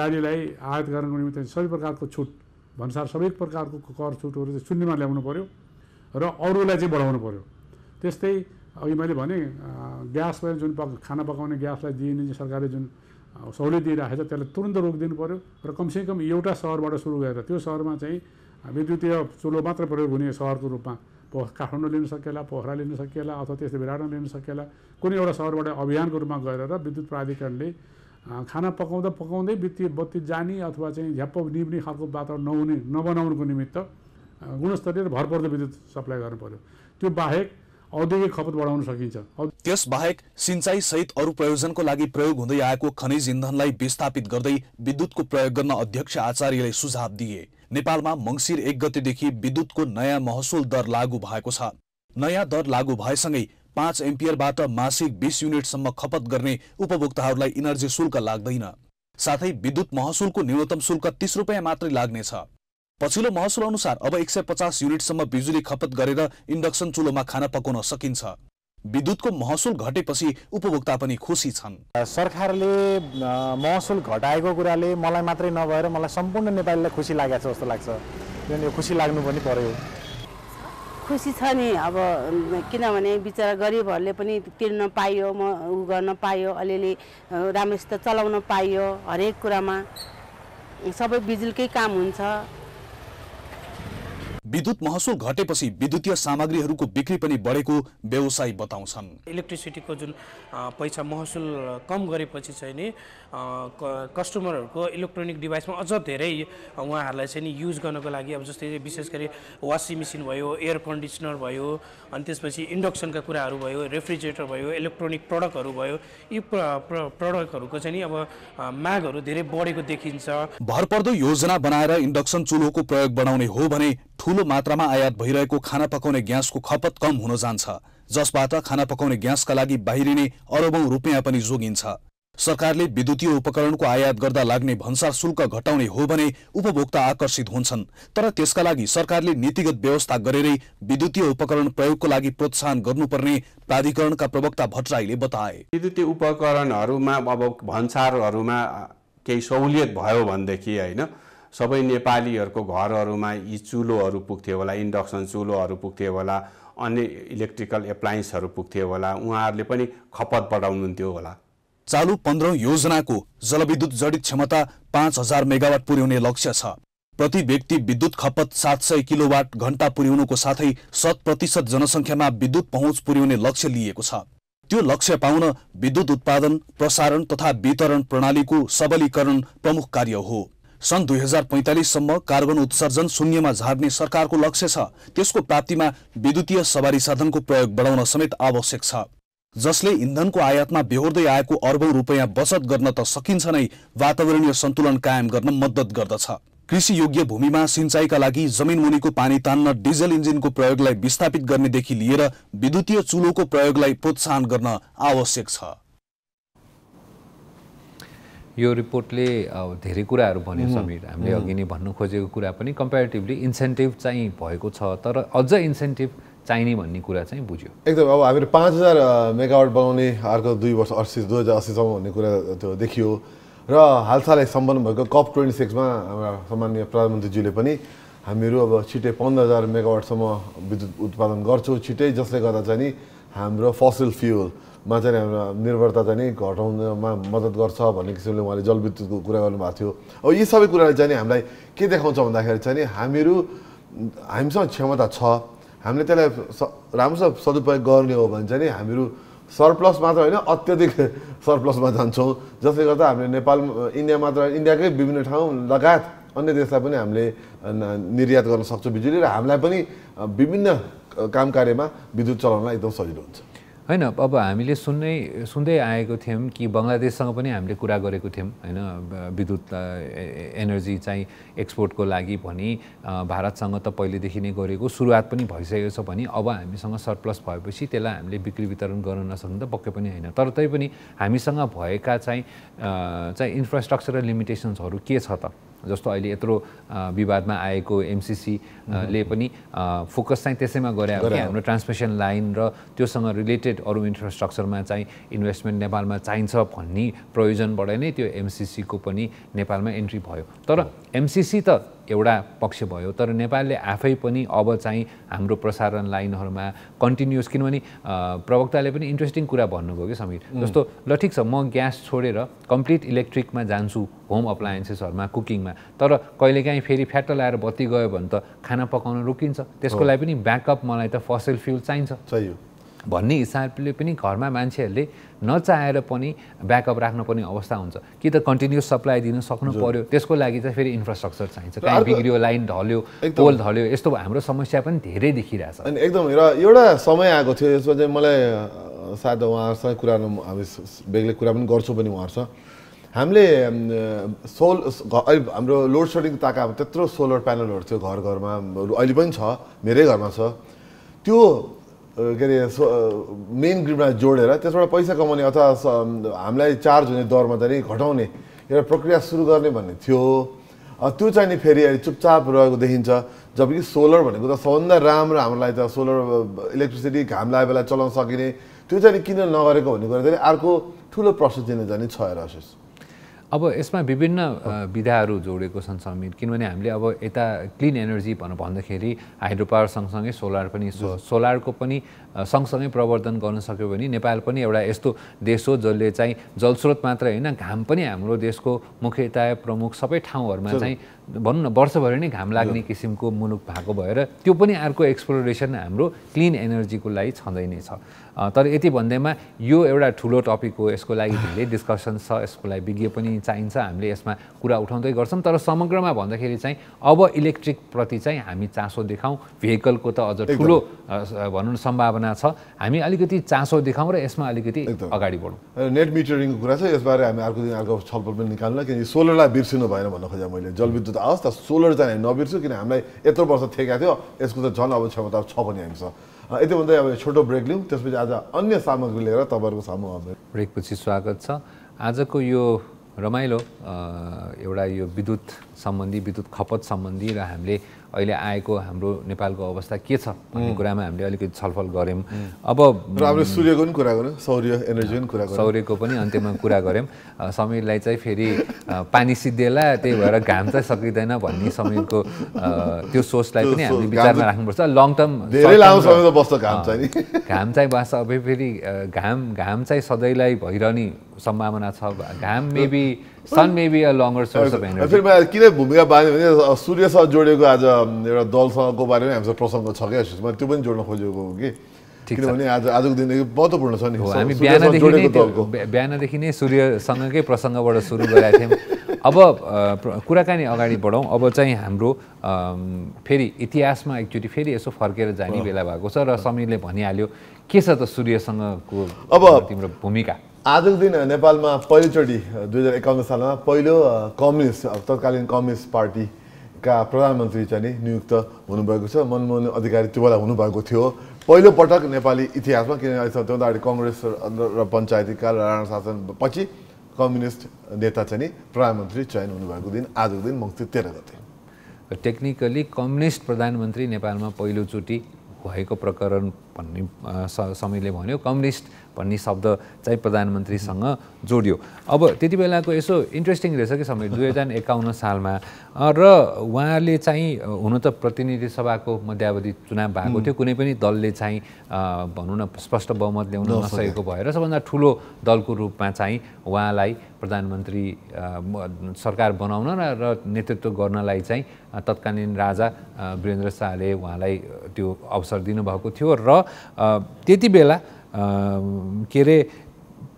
गाडीलाई आयात गर्नको निम्ति सबै प्रकारको छुट भन्सार सबै प्रकारको कर छुटहरू चाहिँ शून्यमा ल्याउनु पऱ्यो र अरूलाई चाहिँ बढाउनु पऱ्यो त्यस्तै अघि मैले भने ग्यासलाई जुन पक खाना पकाउने ग्यासलाई दिइने सरकारले जुन सहुलियत दिइराखेको छ त्यसलाई तुरन्त रोकिदिनु पऱ्यो र कमसेकम एउटा सहरबाट सुरु गरेर त्यो सहरमा चाहिँ विद्युतीय चुलो मात्र प्रयोग हुने सहरको रूपमा पो काठमाडौँ लिन सकिएला पोखरा लिन सकिएला अथवा त्यस्तै विराटमा लिन सकिएला कुनै एउटा सहरबाट अभियानको रूपमा गरेर विद्युत प्राधिकरणले खाना पकाउँदा पकाउँदै बित्ती बत्ती जाने अथवा चाहिँ झ्याप्प निप्ने खालको वातावरण नहुने नबनाउनुको निमित्त गुणस्तरीय र भरपर्दो विद्युत सप्लाई गर्नु पर्यो त्यो बाहेक औद्योगिक खपत बढाउन सकिन्छ त्यस बाहेक सिंचाइ सहित अरू प्रयोजनको लागि प्रयोग हुँदै आएको खनिज इन्धनलाई विस्थापित गर्दै विद्युतको प्रयोग गर्न अध्यक्ष आचार्यले सुझाव दिए नेपालमा मङ्सिर एक गतेदेखि विद्युतको नयाँ महसुल दर लागू भएको छ नयाँ दर लागू भएसँगै पाँच एम्पियरबाट मासिक बिस युनिटसम्म खपत गर्ने उपभोक्ताहरूलाई इनर्जी शुल्क लाग्दैन साथै विद्युत महसुलको न्यूनतम शुल्क तीस रुपियाँ मात्रै लाग्नेछ पछिल्लो महसुल अनुसार अब एक सय पचास युनिटसम्म बिजुली खपत गरेर इन्डक्सन चुलोमा खाना पकाउन सकिन्छ विद्युतको महसुल घटेपछि उपभोक्ता पनि खुसी छन् सरकारले महसुल घटाएको कुराले मलाई मात्रै नभएर मलाई सम्पूर्ण नेपालीलाई खुसी लागेको छ जस्तो लाग्छ किनभने खुसी लाग्नु पनि पर्यो खुसी छ नि अब किनभने बिचरा गरिबहरूले पनि तिर्न पाइयो म ऊ गर्न पायो अलिअलि राम्रोसित चलाउन पाइयो हरेक कुरामा सबै बिजुलकै काम हुन्छ विद्युत महसुल घटेपछि विद्युतीय सामग्रीहरूको बिक्री पनि बढेको व्यवसायी बताउँछन् इलेक्ट्रिसिटीको जुन पैसा महसुल कम गरेपछि चाहिँ नि कस्टमरहरूको इलेक्ट्रोनिक डिभाइसमा अझ धेरै उहाँहरूलाई चाहिँ नि युज गर्नको लागि अब जस्तै विशेष गरी वासिङ मेसिन भयो एयर कन्डिसनर भयो अनि त्यसपछि इन्डक्सनका कुराहरू भयो रेफ्रिजरेटर भयो इलेक्ट्रोनिक प्रडक्टहरू भयो यी प्रडक्टहरूको चाहिँ नि अब मागहरू धेरै बढेको देखिन्छ भरपर्दो योजना बनाएर इन्डक्सन चुलोको प्रयोग बढाउने हो भने ठुलो ठूलो मात्रामा आयात भइरहेको खाना पकाउने ग्यासको खपत कम हुन जान्छ जसबाट खाना पकाउने ग्यासका लागि बाहिरिने अरबौं रुपियाँ पनि जोगिन्छ सरकारले विद्युतीय उपकरणको आयात गर्दा लाग्ने भन्सार शुल्क घटाउने हो भने उपभोक्ता आकर्षित हुन्छन् तर त्यसका लागि सरकारले नीतिगत व्यवस्था गरेरै विद्युतीय उपकरण प्रयोगको लागि प्रोत्साहन गर्नुपर्ने प्राधिकरणका प्रवक्ता भट्टराईले बताए विद्युतीय उपकरणहरूमा अब भन्सारहरूमा केही सहुलियत भयो भनेदेखि होइन सबै नेपालीहरूको घरहरूमा यी चुलोहरू पुग्थ्यो होला इन्डक्सन चुलोहरू पुग्थ्यो होला अन्य इलेक्ट्रिकल एप्लायन्सहरू पुग्थ्यो होला उहाँहरूले पनि खपत बढाउनुहुन्थ्यो होला चालु पन्ध्रौँ योजनाको जलविद्युत जडित क्षमता पाँच हजार मेगावाट पुर्याउने लक्ष्य छ प्रति व्यक्ति विद्युत खपत सात सय किलोवाट घण्टा पुर्याउनुको साथै शत प्रतिशत जनसङ्ख्यामा विद्युत पहुँच पुर्याउने लक्ष्य लिएको छ त्यो लक्ष्य पाउन विद्युत उत्पादन प्रसारण तथा वितरण प्रणालीको सबलीकरण प्रमुख कार्य हो सन् दुई हजार पैँतालिससम्म कार्बन उत्सर्जन शून्यमा झार्ने सरकारको लक्ष्य छ त्यसको प्राप्तिमा विद्युतीय सवारी साधनको प्रयोग बढाउन समेत आवश्यक छ जसले इन्धनको आयातमा बेहोर्दै आएको अर्बौं रुपियाँ बचत गर्न त सकिन्छ नै वातावरणीय सन्तुलन कायम गर्न मद्दत गर्दछ कृषि योग्य भूमिमा सिंचाइका लागि जमिन मुनिको पानी तान्न डिजल इन्जिनको प्रयोगलाई विस्थापित गर्नेदेखि लिएर विद्युतीय चुलोको प्रयोगलाई प्रोत्साहन गर्न आवश्यक छ यो रिपोर्टले धेरै कुराहरू भन्यो समीर हामीले अघि नै भन्नु खोजेको कुरा पनि कम्पेरिटिभली इन्सेन्टिभ चाहिँ भएको छ तर अझ इन्सेन्टिभ चाहिने भन्ने कुरा चाहिँ बुझ्यो एकदम अब हामीले पाँच हजार मेगावाट बनाउने अर्को दुई वर्ष अस्सी दुई हजार अस्सीसम्म भन्ने कुरा त्यो देखियो र हालसालै सम्पन्न भएको कप ट्वेन्टी सिक्समा हाम्रा सामान्य प्रधानमन्त्रीज्यूले पनि हामीहरू अब छिटै पन्ध्र हजार मेगावाटसम्म विद्युत उत्पादन गर्छौँ छिटै जसले गर्दा चाहिँ नि हाम्रो फसल फ्युल मा चाहिँ निर्भरता चाहिँ नि घटाउनमा मद्दत गर्छ भन्ने किसिमले उहाँले जलविद्युतको कुरा गर्नुभएको थियो अब यी सबै कुराले चाहिँ हामीलाई के देखाउँछ भन्दाखेरि चाहिँ नि हामीहरू हामीसँग क्षमता छ हामीले त्यसलाई स राम्रोसँग सदुपयोग गर्ने हो भने चाहिँ नि हामीहरू सरप्लस मात्र होइन अत्यधिक सरप्लसमा जान्छौँ जसले गर्दा हामीले नेपाल इन्डिया मात्र इन्डियाकै विभिन्न ठाउँ लगायत अन्य देशलाई पनि हामीले निर्यात गर्न सक्छौँ बिजुली र हामीलाई पनि विभिन्न काम कार्यमा विद्युत चलाउनलाई एकदम सजिलो हुन्छ होइन अब हामीले सुन्नै सुन्दै आएको थियौँ कि बङ्गलादेशसँग पनि हामीले कुरा गरेको थियौँ होइन विद्युत एनर्जी चाहिँ एक्सपोर्टको लागि भने भारतसँग त पहिलेदेखि नै गरेको सुरुवात पनि भइसकेको छ भने अब हामीसँग सरप्लस भएपछि त्यसलाई हामीले बिक्री वितरण गर्न नसक्नु त पक्कै पनि होइन तर तैपनि हामीसँग भएका चाहिँ चाहिँ इन्फ्रास्ट्रक्चरल लिमिटेसन्सहरू के छ त जस्तो अहिले यत्रो विवादमा आएको एमसिसीले पनि फोकस चाहिँ त्यसैमा गरे कि हाम्रो ट्रान्समिसन लाइन र त्योसँग रिलेटेड अरू इन्फ्रास्ट्रक्चरमा चाहिँ इन्भेस्टमेन्ट नेपालमा चाहिन्छ भन्ने प्रयोजनबाट नै त्यो एमसिसीको पनि नेपालमा एन्ट्री भयो तर एमसिसी त एउटा पक्ष भयो तर नेपालले आफै पनि अब चाहिँ हाम्रो प्रसारण लाइनहरूमा कन्टिन्युस किनभने प्रवक्ताले पनि इन्ट्रेस्टिङ कुरा भन्नुभयो कि समीर जस्तो ल ठिक छ म ग्यास छोडेर कम्प्लिट इलेक्ट्रिकमा जान्छु होम अप्लायन्सेसहरूमा कुकिङमा तर कहिलेकाहीँ फेरि फ्याट लगाएर बत्ती गयो भने त खाना पकाउन रोकिन्छ त्यसको लागि पनि ब्याकअप मलाई त फसल फ्युल चाहिन्छ भन्ने हिसाबले पनि घरमा मान्छेहरूले नचाहेर पनि ब्याकअप राख्नुपर्ने अवस्था हुन्छ कि त कन्टिन्युस सप्लाई दिन सक्नु पर्यो त्यसको लागि चाहिँ फेरि इन्फ्रास्ट्रक्चर चाहिन्छ कहीँ बिग्रियो लाइन ढल्यो पोल ढल्यो यस्तो हाम्रो समस्या पनि धेरै देखिरहेछ अनि एकदम र एउटा समय आएको थियो यसमा चाहिँ मलाई सायद उहाँहरूसँग कुरा हामी बेग्लै कुरा पनि गर्छौँ पनि उहाँहरूसँग हामीले सोल हाम्रो लोड सेडिङ ताका त्यत्रो सोलर प्यानलहरू थियो घर घरमा अहिले पनि छ मेरै घरमा छ त्यो के अरे मेन ग्रिडमा जोडेर त्यसबाट पैसा कमाउने अथवा हामीलाई चार्ज हुने दरमा चाहिँ घटाउने एउटा प्रक्रिया सुरु गर्ने भन्ने थियो त्यो चाहिँ नि फेरि अहिले चुपचाप रहेको देखिन्छ जबकि सोलर भनेको त सबभन्दा राम्रो हामीलाई त सोलर इलेक्ट्रिसिटी घाम लाए बेला चलाउन सकिने त्यो चाहिँ किन नगरेको भन्ने कुरा चाहिँ अर्को ठुलो प्रश्न चिन्ह जाने छ र अशेष अब यसमा विभिन्न विधाहरू जोडेको छन् समीर किनभने हामीले अब यता क्लिन एनर्जी भनेर भन्दाखेरि हाइड्रो पावर सँगसँगै सोलर पनि सो सोलरको पनि सँगसँगै प्रवर्धन गर्न सक्यो भने नेपाल पनि एउटा यस्तो देश हो जसले चाहिँ जलस्रोत मात्र होइन घाम पनि हाम्रो देशको मुख्यतया प्रमुख सबै ठाउँहरूमा चाहिँ भनौँ न वर्षभरि नै घाम लाग्ने किसिमको मुलुक भएको भएर त्यो पनि अर्को एक्सप्लोरेसन हाम्रो क्लिन एनर्जीको लागि छँदै नै छ तर यति भन्दैमा यो एउटा ठुलो टपिक हो यसको लागि धेरै डिस्कसन छ यसको लागि विज्ञ पनि चाहिन्छ हामीले यसमा कुरा उठाउँदै गर्छौँ तर समग्रमा भन्दाखेरि चाहिँ अब इलेक्ट्रिकप्रति चाहिँ हामी चासो देखाउँ भेहिकलको त अझ ठुलो भनौँ न सम्भावना छ हामी अलिकति चासो देखाउँ र यसमा अलिकति अगाडि बढौँ नेट मिटरिङको कुरा छ यसबारे हामी अर्को दिन अर्को छलफल पनि निकाल्न किनकि सोलरलाई बिर्सिनु भएन भन्न खोजेँ मैले जलविद्युत त आओस् त सोलर चाहिँ हामी नबिर्सु किन हामीलाई यत्रो वर्ष ठेकेको थियो यसको त झन् अब क्षमता छ पनि हामीसँग यति भन्दै अब छोटो ब्रेक लिउँ त्यसपछि आज अन्य सामग्री लिएर तपाईँहरूको सामु ब्रेकपछि स्वागत छ आजको यो रमाइलो एउटा यो विद्युत सम्बन्धी विद्युत खपत सम्बन्धी र हामीले अहिले आएको हाम्रो नेपालको अवस्था के छ भन्ने कुरामा हामीले अलिकति छलफल गऱ्यौँ अब हाम्रो सूर्यको पनि कुरा गऱ्यौँ सौर्य एनर्जीको पनि कुरा सौर्यको पनि अन्त्यमा कुरा गऱ्यौँ समीरलाई चाहिँ फेरि पानी सिद्धिएला त्यही भएर घाम चाहिँ सकिँदैन भन्ने समीरको त्यो सोचलाई पनि हामीले विचारमा राख्नुपर्छ लङ टर्म धेरै लामो घाम चाहिँ बस्छ अब फेरि घाम घाम चाहिँ सधैँलाई भइरहने सम्भावना छ घाम maybe sun maybe a longer source of energy फेरि मलाई किन भूमिका बाँध्यो भने सूर्यसँग जोडिएको आज एउटा दलसँगको बारेमा हामीसँग प्रसङ्ग छ क्या म त्यो पनि जोड्न खोजेको हो कि किनभने आज आजको दिन महत्त्वपूर्ण छ नि हामी बिहानदेखि नै बिहानदेखि नै सूर्यसँगकै प्रसङ्गबाट सुरु गरेका थियौँ अब कुराकानी अगाडि बढौँ अब चाहिँ हाम्रो फेरि इतिहासमा एकचोटि फेरि यसो फर्केर जाने बेला भएको छ र समीरले भनिहाल्यो के छ त सूर्यसँगको अब तिम्रो भूमिका आजको दिन नेपालमा पहिलोचोटि दुई हजार एकाउन्न सालमा पहिलो कम्युनिस्ट तत्कालीन कम्युनिस्ट पार्टीका प्रधानमन्त्री चाहिँ नियुक्त हुनुभएको छ मनमोहन अधिकारी त्यो बेला हुनुभएको थियो पहिलोपटक नेपाली इतिहासमा किनभने अहिलेसम्म त्यो अगाडि कङ्ग्रेस र पञ्चायतीका र राणा शासन पछि कम्युनिस्ट नेता चाहिँ प्रधानमन्त्री चयन हुनुभएको दिन आजको दिन मङ्सिर तेह्र गते टेक्निकली कम्युनिस्ट प्रधानमन्त्री नेपालमा पहिलोचोटि भएको प्रकरण भन्ने समयले भन्यो कम्युनिस्ट भन्ने शब्द चाहिँ प्रधानमन्त्रीसँग जोडियो अब त्यति बेलाको यसो इन्ट्रेस्टिङ रहेछ कि समय दुई हजार एकाउन्न सालमा र उहाँले चाहिँ हुन त प्रतिनिधि सभाको मध्यावधि चुनाव भएको थियो कुनै पनि दलले चाहिँ भनौँ न स्पष्ट बहुमत ल्याउन नसकेको भएर सबभन्दा ठुलो दलको रूपमा चाहिँ उहाँलाई प्रधानमन्त्री सरकार बनाउन र नेतृत्व गर्नलाई चाहिँ तत्कालीन राजा वीरेन्द्र शाहले उहाँलाई त्यो अवसर दिनुभएको थियो र त्यति बेला के अरे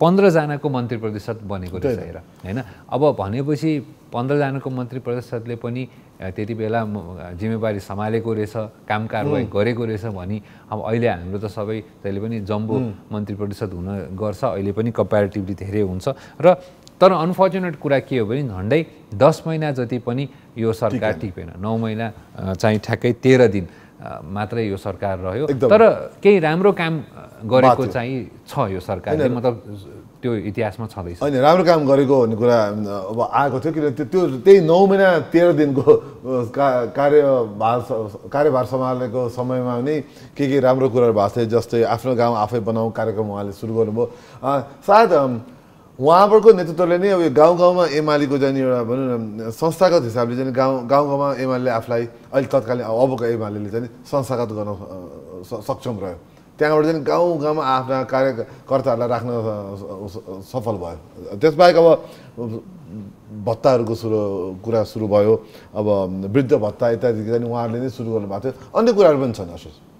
पन्ध्रजनाको मन्त्री परिषद बनेको रहेछ हेर होइन अब भनेपछि पन्ध्रजनाको मन्त्री परिषदले पनि त्यति बेला जिम्मेवारी सम्हालेको रहेछ काम कारवाही गरेको रहेछ भने अब अहिले हाम्रो त सबै जहिले पनि जम्बो मन्त्री परिषद हुन गर्छ अहिले पनि कम्पेरिटिभली धेरै हुन्छ र तर अनफर्चुनेट कुरा के हो भने झन्डै दस महिना जति पनि यो सरकार टिपेन नौ महिना चाहिँ ठ्याक्कै तेह्र दिन मात्रै यो सरकार रह्यो तर केही राम्रो काम गरेको चाहिँ छ यो सरकारले मतलब त्यो इतिहासमा छँदैछ होइन राम्रो काम गरेको भन्ने कुरा अब आएको थियो किनभने त्यो त्यही नौ महिना तेह्र दिनको का कार्यभार कार्यभार सम्हालेको समयमा पनि के के राम्रो कुराहरू भएको थियो जस्तै आफ्नो गाउँ आफै बनाऊ कार्यक्रम उहाँले सुरु गर्नुभयो सायद उहाँहरूको नेतृत्वले नै अब यो गाउँ गाउँमा एमालेको जाने एउटा भनौँ न संस्थागत हिसाबले चाहिँ गाउँ गाउँ गाउँमा एमाले आफूलाई अहिले तत्कालीन अबको एमाले चाहिँ संस्थागत गर्न सक्षम रह्यो त्यहाँबाट चाहिँ गाउँ गाउँमा आफ्ना कार्यकर्ताहरूलाई राख्न सफल भयो त्यसबाहेक अब भत्ताहरूको सुरु कुरा सुरु भयो अब वृद्ध भत्ता इत्यादि उहाँहरूले नै सुरु गर्नुभएको थियो अन्य कुराहरू पनि छन् असोज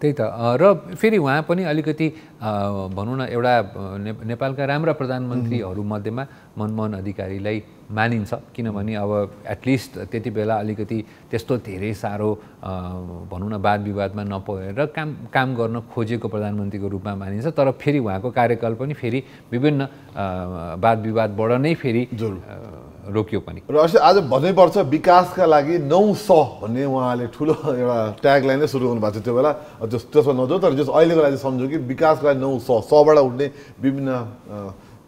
त्यही त र फेरि उहाँ पनि अलिकति भनौँ न एउटा नेपालका राम्रा प्रधानमन्त्रीहरूमध्येमा मनमोहन अधिकारीलाई मानिन्छ किनभने अब एटलिस्ट त्यति बेला अलिकति त्यस्तो धेरै साह्रो भनौँ न वाद विवादमा नपरेर काम काम गर्न खोजेको प्रधानमन्त्रीको रूपमा मानिन्छ तर फेरि उहाँको कार्यकाल पनि फेरि विभिन्न वाद विवादबाट नै फेरि रोकियो पनि र आज भन्नैपर्छ विकासका लागि नौ स भन्ने उहाँले ठुलो एउटा ट्यागलाइन नै सुरु गर्नुभएको थियो त्यो बेला जस त्यसमा नजाउँ तर जस अहिलेको लागि सम्झौँ कि विकासको लागि नौ सबाट उठ्ने विभिन्न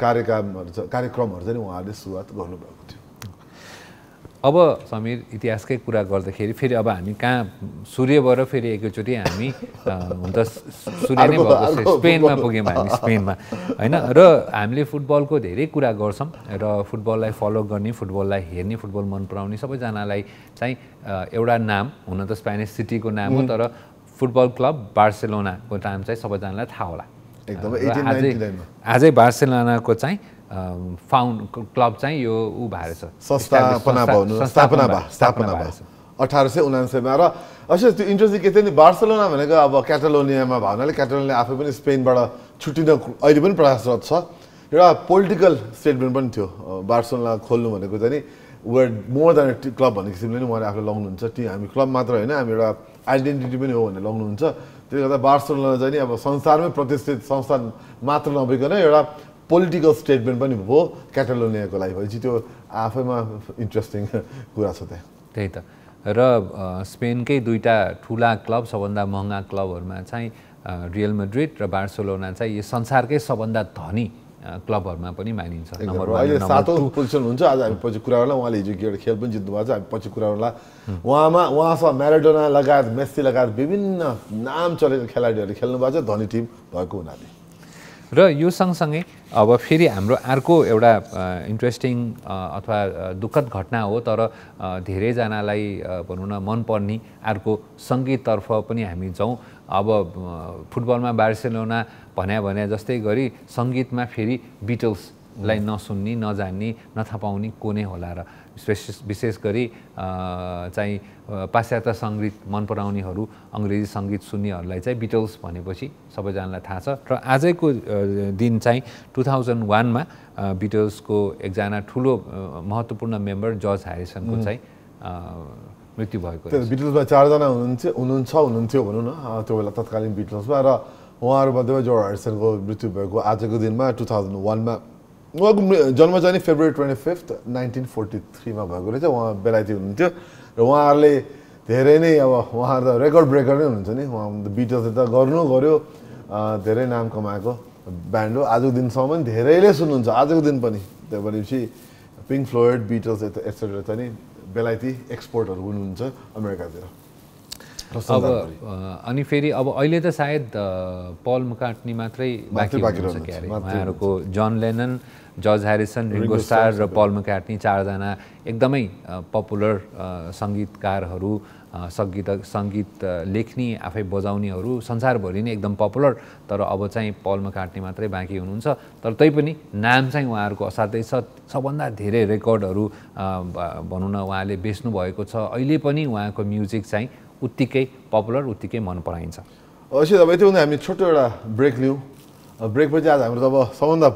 कार्यक्रमहरू कार्यक्रमहरू चाहिँ उहाँहरूले सुरुवात गर्नुभयो अब समीर इतिहासकै कुरा गर्दाखेरि फेरि अब हामी कहाँ सूर्यबाट फेरि एकैचोटि हामी हुन त सूर्य नै भएको स्पेनमा पुग्यौँ हामी स्पेनमा होइन र हामीले फुटबलको धेरै कुरा गर्छौँ र फुटबललाई फलो गर्ने फुटबललाई हेर्ने फुटबल मन पराउने सबैजनालाई चाहिँ एउटा नाम हुन त स्पेनिस सिटीको नाम हो तर फुटबल क्लब बार्सेलोनाको नाम चाहिँ सबैजनालाई थाहा होला एकदमै आजै बार्सेलोनाको चाहिँ फाउन्ड क्लब चाहिँ यो ऊ भएको छ संस्थापना स्थापना अठार सय उनान्सयमा र अवश्य त्यो इन्ट्रेस्टिङ के थियो नि बार्सलोना भनेको अब क्याटालोनियामा भावनाले हुनाले क्याटालोनिया आफै पनि स्पेनबाट छुट्टिन अहिले पनि प्रयासरत छ एउटा पोलिटिकल स्टेटमेन्ट पनि थियो बार्सलोना खोल्नु भनेको चाहिँ नि वेयर मोर देन क्लब भन्ने किसिमले नै उहाँले आफूले लगाउनुहुन्छ टी हामी क्लब मात्र होइन हामी एउटा आइडेन्टिटी पनि हो भनेर लगाउनुहुन्छ त्यसले गर्दा बार्सलोना चाहिँ नि अब संसारमै प्रतिष्ठित संस्था मात्र नभइकन एउटा पोलिटिकल स्टेटमेन्ट पनि भयो क्याटालोनियाको लागि भएपछि त्यो आफैमा इन्ट्रेस्टिङ कुरा छ त्यहाँ त्यही त र स्पेनकै दुईवटा ठुला क्लब सबभन्दा महँगा क्लबहरूमा चाहिँ रियल मड्रिड र बार्सोलोना चाहिँ यो संसारकै सबभन्दा धनी क्लबहरूमा पनि मानिन्छ अहिले सातौँ पोजिसन हुन्छ आज हामी पछि कुरा गर्ला उहाँले हिजो एउटा खेल पनि जित्नुभएको छ हामी पछि कुरा गर्ला उहाँमा उहाँसँग म्याराडोना लगायत मेस्सी लगायत विभिन्न नाम चलेको खेलाडीहरूले खेल्नु भएको छ धनी टिम भएको हुनाले र यो सँगसँगै अब फेरि हाम्रो अर्को एउटा इन्ट्रेस्टिङ अथवा दुःखद घटना हो तर धेरैजनालाई भनौँ न मनपर्ने अर्को सङ्गीततर्फ पनि हामी जाउँ अब फुटबलमा बार्सेलोना भन्या भने जस्तै गरी सङ्गीतमा फेरि बिटल्स लाई नसुन्ने नजान्ने नथापाउने को नै होला र विशेष विशेष गरी चाहिँ पाश्चात्य सङ्गीत मन पराउनेहरू अङ्ग्रेजी सङ्गीत सुन्नेहरूलाई चाहिँ बिटल्स भनेपछि सबैजनालाई थाहा छ र आजैको दिन चाहिँ टु थाउजन्ड वानमा बिटल्सको एकजना ठुलो महत्त्वपूर्ण मेम्बर जर्ज ह्यारिसनको चाहिँ मृत्यु भएको बिटल्समा चारजना हुनुहुन्छ हुनुहुन्छ हुनुहुन्थ्यो भनौँ न त्यो बेला तत्कालीन बिटल्समा र उहाँहरूमध्येमा जर्ज हारिसनको मृत्यु भएको आजको दिनमा टु थाउजन्ड वानमा उहाँको जन्म चाहिँ February twenty fifth nineteen forty थ्रीमा भएको रहेछ उहाँ बेलायती हुनुहुन्थ्यो र उहाँहरूले धेरै नै अब उहाँहरू त रेकर्ड ब्रेकर नै हुनुहुन्छ नि उहाँ बिटल्सले त गर्नु गऱ्यो धेरै नाम कमाएको ब्यान्ड हो आजको दिनसम्म पनि धेरैले सुन्नुहुन्छ आजको दिन पनि त्यो भनेपछि पिङ्क फ्लोइड बिटल्स एक्सेट्रा चाहिँ नि बेलायती एक्सपोर्टहरू हुनुहुन्छ अमेरिकातिर अब अनि फेरि अब अहिले त सायद पल मुकाट्नी मात्रै बाँकी हुनुहुन्छ क्यारे उहाँहरूको John Lennon George Harrison Ringo Starr र पल मुकाट्नी चारजना एकदमै पपुलर सङ्गीतकारहरू सङ्गीत सङ्गीत लेख्ने आफै बजाउनेहरू संसारभरि नै एकदम पपुलर तर अब चाहिँ पलमा काट्ने मात्रै बाँकी हुनुहुन्छ तर तैपनि नाम चाहिँ उहाँहरूको असाध्यै छ सबभन्दा धेरै रेकर्डहरू भनौँ न उहाँले भएको छ अहिले पनि उहाँको म्युजिक चाहिँ उत्तिकै पपुलर उत्तिकै मन पराइन्छ अब यति भन्दा हामी छोटो एउटा ब्रेक लिउँ ब्रेकपछि आज हाम्रो अब सबभन्दा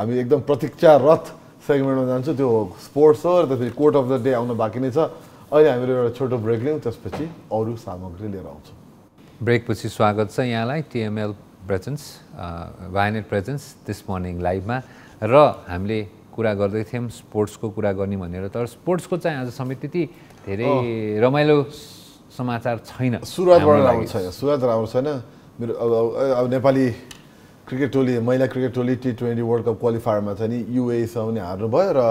हामी एकदम प्रतीक्षारत सेगमेन्टमा जान्छौँ त्यो स्पोर्ट्स हो र त फेरि कोर्ट अफ द डे आउन बाँकी नै छ अहिले हामीहरू एउटा छोटो ब्रेक लियौँ त्यसपछि अरू सामग्री लिएर आउँछौँ ब्रेकपछि स्वागत छ यहाँलाई टिएमएल presents Vianet presents this morning लाइभमा र हामीले कुरा गर्दै थियौँ स्पोर्ट्सको कुरा गर्ने भनेर तर स्पोर्ट्सको चाहिँ आज समय त्यति धेरै रमाइलो समाचार छैन सुरुवातबाट राम्रो छैन सुरुवात राम्रो छैन मेरो अब अब नेपाली क्रिकेट टोली महिला क्रिकेट टोली टी ट्वेन्टी वर्ल्ड कप क्वालिफायरमा चाहिँ नि युएसँग e हार्नुभयो र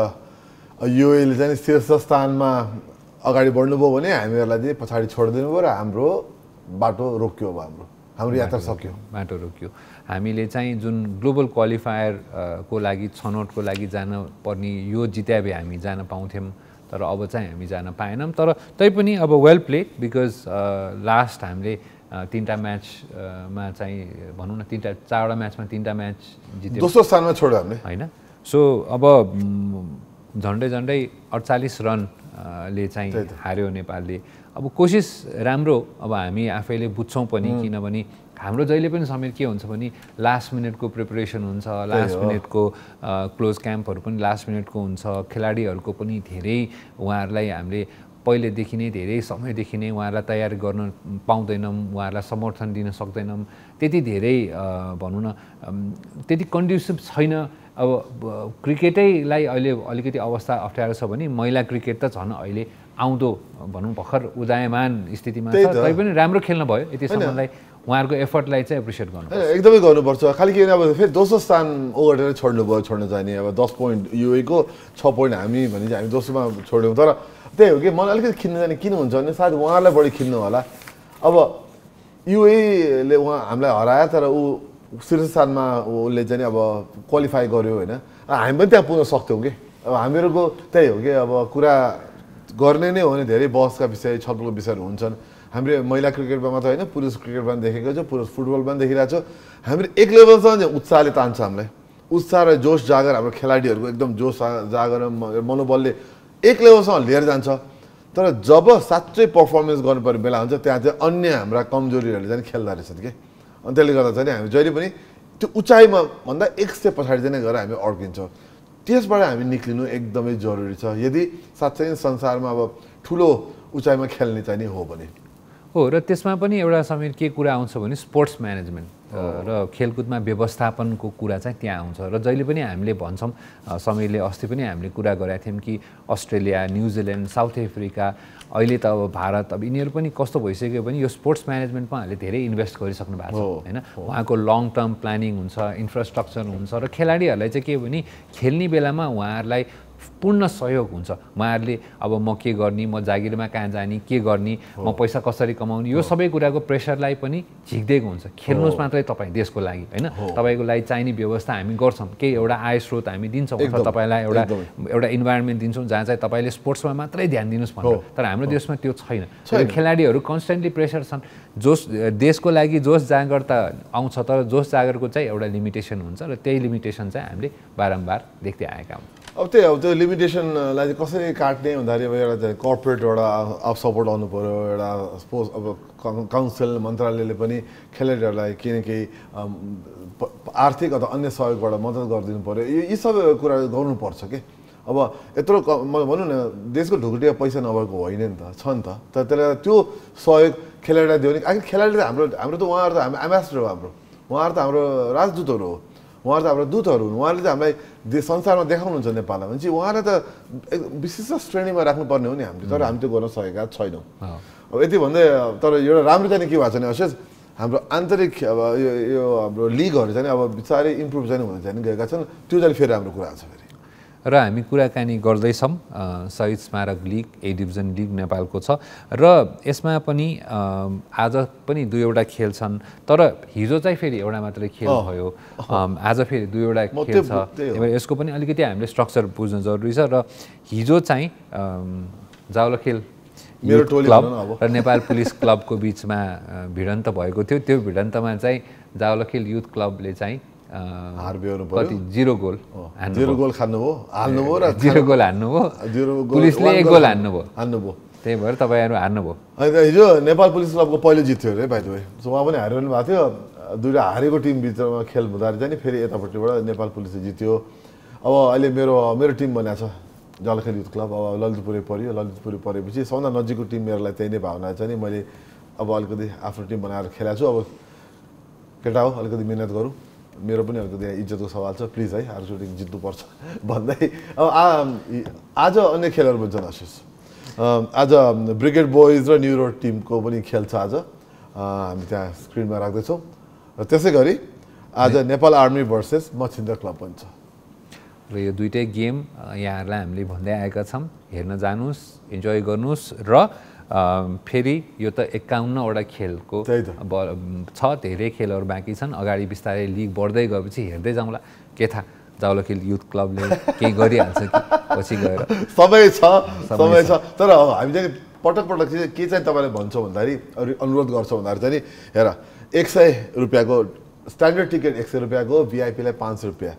युएले e चाहिँ शीर्ष स्थानमा अगाडि बढ्नुभयो भने हामीहरूलाई चाहिँ पछाडि छोडिदिनु भयो र हाम्रो बाटो रोक्यो अब हाम्रो हाम्रो यात्रा सक्यो बाटो रोक्यो हामीले चाहिँ जुन ग्लोबल क्वालिफायरको लागि छनौटको लागि जान पर्ने यो जित्या भए हामी जान पाउँथ्यौँ तर अब चाहिँ हामी जान पाएनौँ तर तैपनि अब वेल प्ले बिकज लास्ट हामीले तिनवटा म्याचमा चाहिँ भनौँ न तिनवटा चारवटा म्याचमा तिनवटा म्याच जित्यौँ दोस्रो स्थानमा छोड्यो हामीले होइन सो अब झन्डै झन्डै अडचालिस रनले चाहिँ हार्यो नेपालले अब कोसिस राम्रो अब हामी आफैले बुझ्छौँ पनि किनभने हाम्रो जहिले पनि समीर के हुन्छ भने लास्ट मिनटको प्रिपरेसन हुन्छ लास्ट मिनटको क्लोज क्याम्पहरू पनि लास्ट मिनटको हुन्छ खेलाडीहरूको पनि धेरै उहाँहरूलाई हामीले पहिलेदेखि नै धेरै समयदेखि नै उहाँहरूलाई तयार गर्न पाउँदैनौँ उहाँहरूलाई समर्थन दिन सक्दैनौँ त्यति धेरै भनौँ न त्यति कन्ड्युसिभ छैन अब क्रिकेटैलाई अहिले अलिकति अवस्था अप्ठ्यारो छ भने महिला क्रिकेट त झन् अहिले आउँदो भनौँ भर्खर उदायमान स्थितिमा छ तैपनि राम्रो खेल्न भयो यतिसम्मलाई उहाँहरूको एफर्टलाई चाहिँ एप्रिसिएट गर्नु एकदमै गर्नुपर्छ खालि के अब फेरि दोस्रो स्थान ओगटेर छोड्नु भयो छोड्न जाने अब दस पोइन्ट युएको छ पोइन्ट हामी भने चाहिँ हामी दोस्रोमा छोड्यौँ तर त्यही हो कि मलाई अलिकति खिन्न जाने किन हुन्छ भने सायद उहाँहरूलाई बढी खिन्नु होला अब युएले उहाँ हामीलाई हरायो तर ऊ शीर्षस्थानमा उसले चाहिँ अब क्वालिफाई गर्यो होइन हामी पनि त्यहाँ पुग्न सक्थ्यौँ कि अब हामीहरूको त्यही हो कि अब कुरा गर्ने नै हो भने धेरै बहसका विषय छलफलको विषयहरू हुन्छन् हामीले महिला क्रिकेटमा मात्र होइन पुरुष क्रिकेटमा पनि देखेको छ पुरुष फुटबलमा पनि देखिरहेको छ हामीले एक लेभलसम्म चाहिँ उत्साहले तान्छ हामीलाई उत्साह र जोस जागर हाम्रो खेलाडीहरूको एकदम जोस जागर मनोबलले एक लेभलसम्म लिएर जान्छ तर जब साँच्चै पर्फर्मेन्स गर्नुपर्ने बेला हुन्छ त्यहाँ चाहिँ अन्य हाम्रा कमजोरीहरूले चाहिँ खेल्दो रहेछन् कि अनि त्यसले गर्दा चाहिँ हामी जहिले पनि त्यो उचाइमा भन्दा एक स्टेप पछाडि चाहिँ गएर हामी अड्किन्छौँ त्यसबाट हामी निक्लिनु एकदमै जरुरी छ यदि साँच्चै संसारमा अब ठुलो उचाइमा खेल्ने चाहिँ हो भने हो र त्यसमा पनि एउटा समीर के कुरा आउँछ भने स्पोर्ट्स म्यानेजमेन्ट र खेलकुदमा व्यवस्थापनको कुरा चाहिँ त्यहाँ आउँछ र जहिले पनि हामीले भन्छौँ समयले अस्ति पनि हामीले कुरा गरेका थियौँ कि अस्ट्रेलिया न्युजिल्यान्ड साउथ अफ्रिका अहिले त अब भारत अब यिनीहरू पनि कस्तो भइसक्यो भने यो स्पोर्ट्स म्यानेजमेन्टमा हामीले धेरै इन्भेस्ट गरिसक्नु भएको छ होइन उहाँको लङ टर्म प्लानिङ हुन्छ इन्फ्रास्ट्रक्चर हुन्छ र खेलाडीहरूलाई चाहिँ के भने खेल्ने बेलामा उहाँहरूलाई पूर्ण सहयोग हुन्छ उहाँहरूले अब म के गर्ने म जागिरमा कहाँ जाने के गर्ने म पैसा कसरी कमाउने यो सबै कुराको प्रेसरलाई पनि झिक्दिएको हुन्छ खेल्नुहोस् मात्रै तपाईँ देशको लागि होइन तपाईँको लागि चाहिने व्यवस्था हामी गर्छौँ केही एउटा आय स्रोत हामी दिन्छौँ अथवा तपाईँलाई एउटा एउटा इन्भाइरोमेन्ट दिन्छौँ जहाँ चाहिँ तपाईँले स्पोर्ट्समा मात्रै ध्यान दिनुहोस् भन्नु तर हाम्रो देशमा त्यो छैन खेलाडीहरू कन्सटेन्टली प्रेसर छन् जोस देशको लागि जोस त आउँछ तर जोस जागरको चाहिँ एउटा लिमिटेसन हुन्छ र त्यही लिमिटेसन चाहिँ हामीले बारम्बार देख्दै आएका हुन्छौँ अब त्यही अब त्यो लिमिटेसनलाई चाहिँ कसरी काट्ने भन्दाखेरि अब एउटा चाहिँ कर्पोरेटबाट अब सपोर्ट आउनु पऱ्यो एउटा स्पोर्ट्स अब काउन्सिल मन्त्रालयले पनि खेलाडीहरूलाई केही न केही आर्थिक अथवा अन्य सहयोगबाट मद्दत गरिदिनु पऱ्यो यी सबै कुरा गर्नुपर्छ कि अब यत्रो क भनौँ न देशको ढुकुटीमा पैसा नभएको होइन नि त छ नि त तर त्यसलाई त्यो सहयोग खेलाडीलाई दियो भने आखिर खेलाडी त हाम्रो हाम्रो त उहाँहरू त हाम्रो एम्बेसडर हो हाम्रो उहाँहरू त हाम्रो राजदूतहरू हो उहाँहरू त हाम्रो दूतहरू हुन् उहाँले त हामीलाई संसारमा देखाउनुहुन्छ नेपाललाई भनेपछि उहाँलाई त विशेष श्रेणीमा राख्नुपर्ने हो नि हामीले तर हामी त्यो गर्न सकेका छैनौँ अब यति भन्दै तर एउटा राम्रो चाहिँ के भएको छ भने अशेष हाम्रो आन्तरिक अब यो यो हाम्रो लिगहरू चाहिँ अब बिस्तारै इम्प्रुभ चाहिँ हुन चाहिँ गएका छन् त्यो चाहिँ फेरि राम्रो कुरा छ फेरि र हामी कुराकानी गर्दैछौँ शहीद स्मारक लिग ए डिभिजन लिग नेपालको छ र यसमा पनि आज पनि दुईवटा खेल छन् तर हिजो चाहिँ फेरि एउटा मात्रै खेल भयो आज फेरि दुईवटा खेल छ यसको पनि अलिकति हामीले स्ट्रक्चर बुझ्नु जरुरी छ र हिजो चाहिँ जावलो खेल क्लब र नेपाल पुलिस क्लबको बिचमा भिडन्त भएको थियो त्यो भिडन्तमा चाहिँ जावलखेल युथ क्लबले चाहिँ कति जिरो गोल जिरो गोल खानुभयो हाल्नुभयो र जिरो गोल हान्नुभयो पुलिसले एक गोल हान्नुभयो त्यही भएर तपाईँहरू हार्नुभयो हिजो नेपाल पुलिस क्लबको पहिलो जित जित्थ्यो अरे भाइ सो उहाँ पनि हारिरहनु भएको थियो दुइटा हारेको टिमभित्रमा खेल हुँदाखेरि चाहिँ फेरि यतापट्टिबाट नेपाल पुलिसले जित्यो अब अहिले मेरो मेरो टिम बनाएको छ जलखेल युथ क्लब अब ललितपुरै पऱ्यो ललितपुरै परेपछि सबभन्दा नजिकको टिम मेरो लागि त्यही नै भावना छ नि मैले अब अलिकति आफ्नो टिम बनाएर खेलाएको छु अब केटा हो अलिकति मिहिनेत गरौँ मेरो पनि अलिकति त्यहाँ इज्जतको सवाल छ प्लिज है हार सुटिङ जित्नुपर्छ भन्दै अब आ आज अन्य खेलहरूमा छन् आशिष आज ब्रिगेड बोइज र रोड टिमको पनि खेल छ आज हामी त्यहाँ स्क्रिनमा राख्दैछौँ र त्यसै गरी आज Nepal army versus Machhindra club पनि छ र यो दुइटै गेम यहाँहरूलाई हामीले भन्दै आएका छौँ हेर्न जानुहोस् इन्जोय गर्नुहोस् र फेरि यो त एक्काउन्नवटा खेलको छ धेरै खेलहरू बाँकी छन् अगाडि बिस्तारै लिग बढ्दै गएपछि हेर्दै जाउँला के थाहा खेल युथ क्लबले केही गरिहाल्छ कि पछि गएर समय छ सबै छ तर हामी चाहिँ पटक पटक चाहिँ के चाहिँ तपाईँले भन्छौँ भन्दाखेरि अनुरोध गर्छौँ भन्दाखेरि चाहिँ हेर एक सय रुपियाँको स्ट्यान्डर्ड टिकट एक सय रुपियाँको भिआइपीलाई पाँच सय रुपियाँ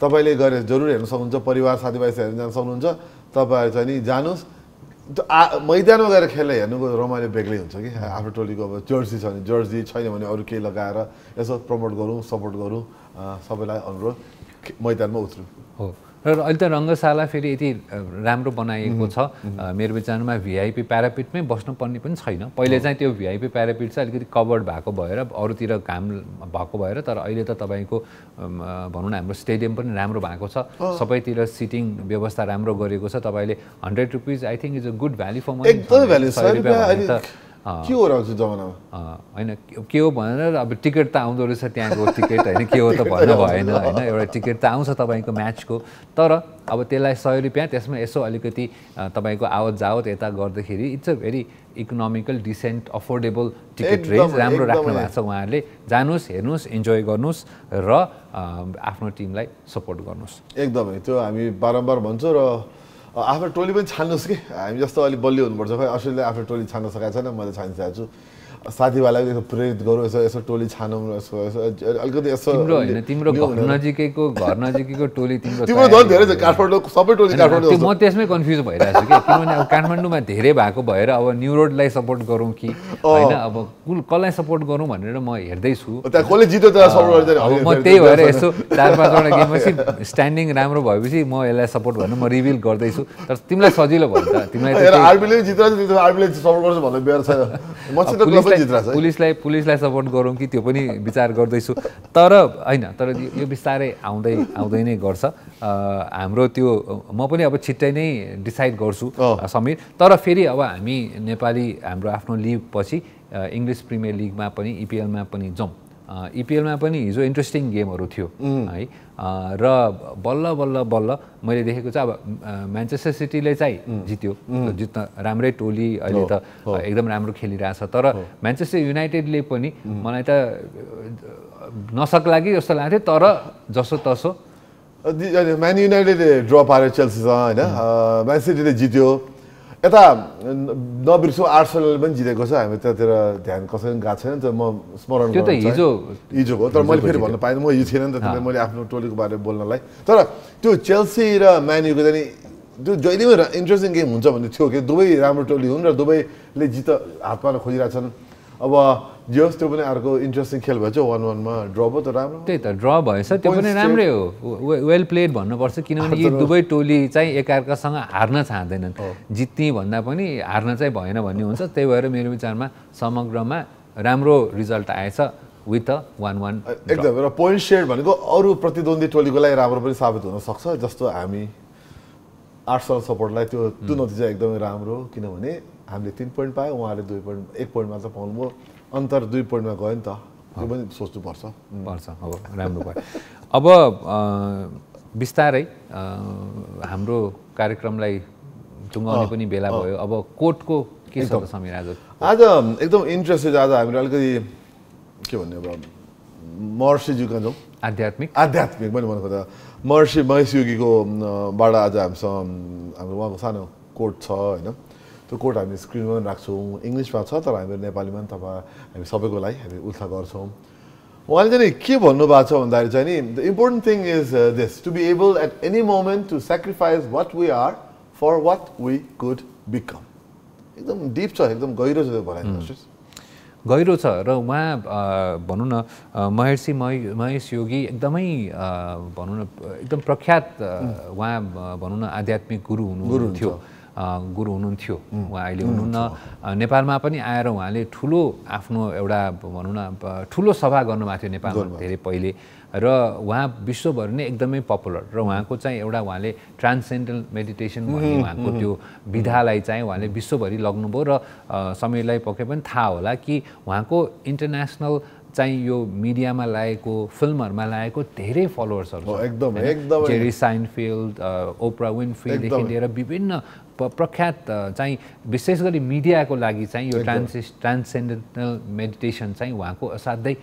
तपाईँले गरेर जरुर हेर्न सक्नुहुन्छ परिवार साथीभाइसँग हेर्न जान सक्नुहुन्छ तपाईँहरू चाहिँ नि जानुहोस् मैदान गएर खेल्न हेर्नुको रमाइलो बेग्लै हुन्छ कि आफ्नो टोलीको अब जर्सी छ भने जर्सी छैन भने अरू केही लगाएर यसो प्रमोट गरौँ सपोर्ट गरौँ सबैलाई अनुरोध मैदानमा उत्रु हो र अहिले त रङ्गशाला फेरि यति राम्रो बनाइएको छ मेरो विचारमा भिआइपी प्यारापिटमै बस्नुपर्ने पनि छैन पहिले चाहिँ त्यो भिआइपी प्यारापिट चाहिँ अलिकति कभर्ड भएको भएर अरूतिर घाम भएको भएर तर अहिले त तपाईँको भनौँ न हाम्रो स्टेडियम पनि राम्रो भएको छ सबैतिर सिटिङ व्यवस्था राम्रो गरेको छ तपाईँले hundred rupees I think is a good value for money के हो र जमानामा होइन के हो भनेर अब टिकट त आउँदो रहेछ त्यहाँको टिकट होइन के हो त भन्नु भएन होइन एउटा टिकट त आउँछ तपाईँको म्याचको तर अब त्यसलाई सय रुपियाँ त्यसमा यसो अलिकति तपाईँको आवत जावत यता गर्दाखेरि it's a very economical decent affordable ticket range राम्रो राख्नु भएको छ उहाँहरूले जानुहोस् हेर्नुहोस् इन्जोय गर्नुहोस् र आफ्नो टिमलाई सपोर्ट गर्नुहोस् एकदमै त्यो हामी बारम्बार भन्छौँ र आफ्नो टोली पनि छान्नुहोस् कि हामी जस्तो अलिक बलियो हुनुपर्छ खै अस्ट्रेलिया आफ्नो टोली छान्न सकेको छैन मैले छानिसकेको छु साथीभाइलाई यसो प्रेरित गरौँ यसो यसो टोली छानौँ यसो यसो अलिकति यसो तिम्रो होइन तिम्रो घर नजिकैको घर नजिकैको टोली तिम्रो तिम्रो झन् धेरै छ काठमाडौँ सबै टोली काठमाडौँ म त्यसमै कन्फ्युज भइरहेको छु कि किनभने अब काठमाडौँमा धेरै भएको भएर अब न्यु रोडलाई सपोर्ट गरौँ कि होइन अब कुल कसलाई सपोर्ट गरौँ भनेर म हेर्दैछु कसले जित्यो म त्यही भएर यसो चार पाँचवटा गेमपछि स्ट्यान्डिङ राम्रो भएपछि म यसलाई सपोर्ट भन्नु म रिभिल गर्दैछु तर तिमीलाई सजिलो भयो त तिमीलाई आर्मीले जित्छ आर्मीले सपोर्ट गर्छु भन्नु बेहोर छैन मसित पुलिसलाई पुलिसलाई सपोर्ट गरौँ कि त्यो पनि विचार गर्दैछु तर होइन तर यो बिस्तारै आउँदै आउँदै नै गर्छ हाम्रो त्यो म पनि अब छिट्टै नै डिसाइड गर्छु समीर तर फेरि अब हामी नेपाली हाम्रो आफ्नो लिग पछि इङ्ग्लिस प्रिमियर लिगमा पनि इपिएलमा e पनि जाउँ इपिएलमा e पनि हिजो इन्ट्रेस्टिङ गेमहरू थियो है र बल्ल बल्ल बल्ल मैले देखेको चाहिँ अब म्यान्चेस्टर सिटीले चाहिँ जित्यो जित्न राम्रै टोली अहिले त एकदम राम्रो खेलिरहेछ तर म्यान्चेस्टर युनाइटेडले पनि मलाई त नसक्ला कि जस्तो लाग्थ्यो तर जसो तसो म्यान युनाइटेडले ड्र पार्यो चेल्सीसँग होइन म्यान सिटीले जित्यो यता नबिर्सु आर्सनलले पनि जितेको छ हामी त्यतातिर ध्यान कसैले पनि गएको छैन नि त म स्मरण त्यो त हिजो हिजो हो तर मैले फेरि भन्नु पाइनँ म हिजो थिएन नि त मैले आफ्नो टोलीको बारेमा बोल्नलाई तर त्यो चेल्सी र म्यानुको चाहिँ त्यो जहिले पनि इन्ट्रेस्टिङ गेम हुन्छ भन्ने थियो कि दुवै राम्रो टोली हुन् र दुवैले जित हात पार्न खोजिरहेछन् अब जे होस् त्यो पनि अर्को इन्ट्रेस्टिङ खेल भएछ वान वानमा ड्र भयो त राम्रो त्यही त ड्र भएछ त्यो पनि राम्रै हो वेल प्लेड भन्नुपर्छ किनभने यी दुवै टोली चाहिँ एकअर्कासँग हार्न चाहँदैनन् जित्ने भन्दा पनि हार्न चाहिँ भएन भन्ने हुन्छ त्यही भएर मेरो विचारमा समग्रमा राम्रो रिजल्ट आएछ विथ वान वान एकदम र पोइन्ट सेयर भनेको अरू प्रतिद्वन्दी टोलीको लागि राम्रो पनि साबित हुनसक्छ जस्तो हामी आर्ट्सल सपोर्टलाई त्यो त्यो नतिजा एकदमै राम्रो किनभने हामीले तिन पोइन्ट पायो उहाँले दुई पोइन्ट एक पोइन्ट मात्र पाउनुभयो अन्तर दुई पोइन्टमा गयो नि त त्यो पनि सोच्नुपर्छ पर्छ अब राम्रो भयो अब बिस्तारै हाम्रो कार्यक्रमलाई टुङ्गाउने पनि बेला भयो अब कोर्टको के छ समीर आज आज एकदम इन्ट्रेस्टेड आज हामीले अलिकति के भन्ने अब महर्षिज्यूका जाउँ आध्यात्मिक आध्यात्मिक पनि भन्नु खोज्दा महर्षि महेश योगीकोबाट आज हामीसँग हाम्रो उहाँको सानो कोर्ट छ होइन त्यो कोट हामी स्क्रिनमा पनि राख्छौँ इङ्ग्लिसमा छ तर हामी नेपालीमा पनि तपाईँ हामी सबैको लागि हामी उल्था गर्छौँ उहाँले चाहिँ के भन्नुभएको छ भन्दाखेरि चाहिँ नि the important thing is this to be able at any moment to sacrifice what we are for what we could become एकदम डिप छ एकदम गहिरो छ त्यो भनाइ गहिरो छ र उहाँ भनौँ न महर्षि महेश योगी एकदमै भनौँ न एकदम प्रख्यात उहाँ भनौँ न आध्यात्मिक गुरु हुनुहुन्थ्यो गुरु हुनुहुन्थ्यो उहाँ अहिले हुनुहुन्न नेपालमा पनि आएर उहाँले ठुलो आफ्नो एउटा भनौँ न ठुलो सभा गर्नुभएको थियो नेपालमा धेरै पहिले र उहाँ विश्वभरि नै एकदमै पपुलर र उहाँको चाहिँ एउटा उहाँले ट्रान्सेन्डल मेडिटेसन भन्ने उहाँको त्यो विधालाई चाहिँ उहाँले विश्वभरि लग्नुभयो र समयलाई पक्कै पनि थाहा होला कि उहाँको इन्टरनेसनल चाहिँ यो मिडियामा लागेको फिल्महरूमा लागेको धेरै फलोवर्सहरू छ जेरी साइनफिल्ड ओप्रा विनफिल्डदेखि लिएर विभिन्न प्रख्यात चाहिँ विशेष गरी मिडियाको लागि चाहिँ यो ट्रान्सेस ट्रान्सेन्डेन्टल मेडिटेसन चाहिँ उहाँको असाध्यै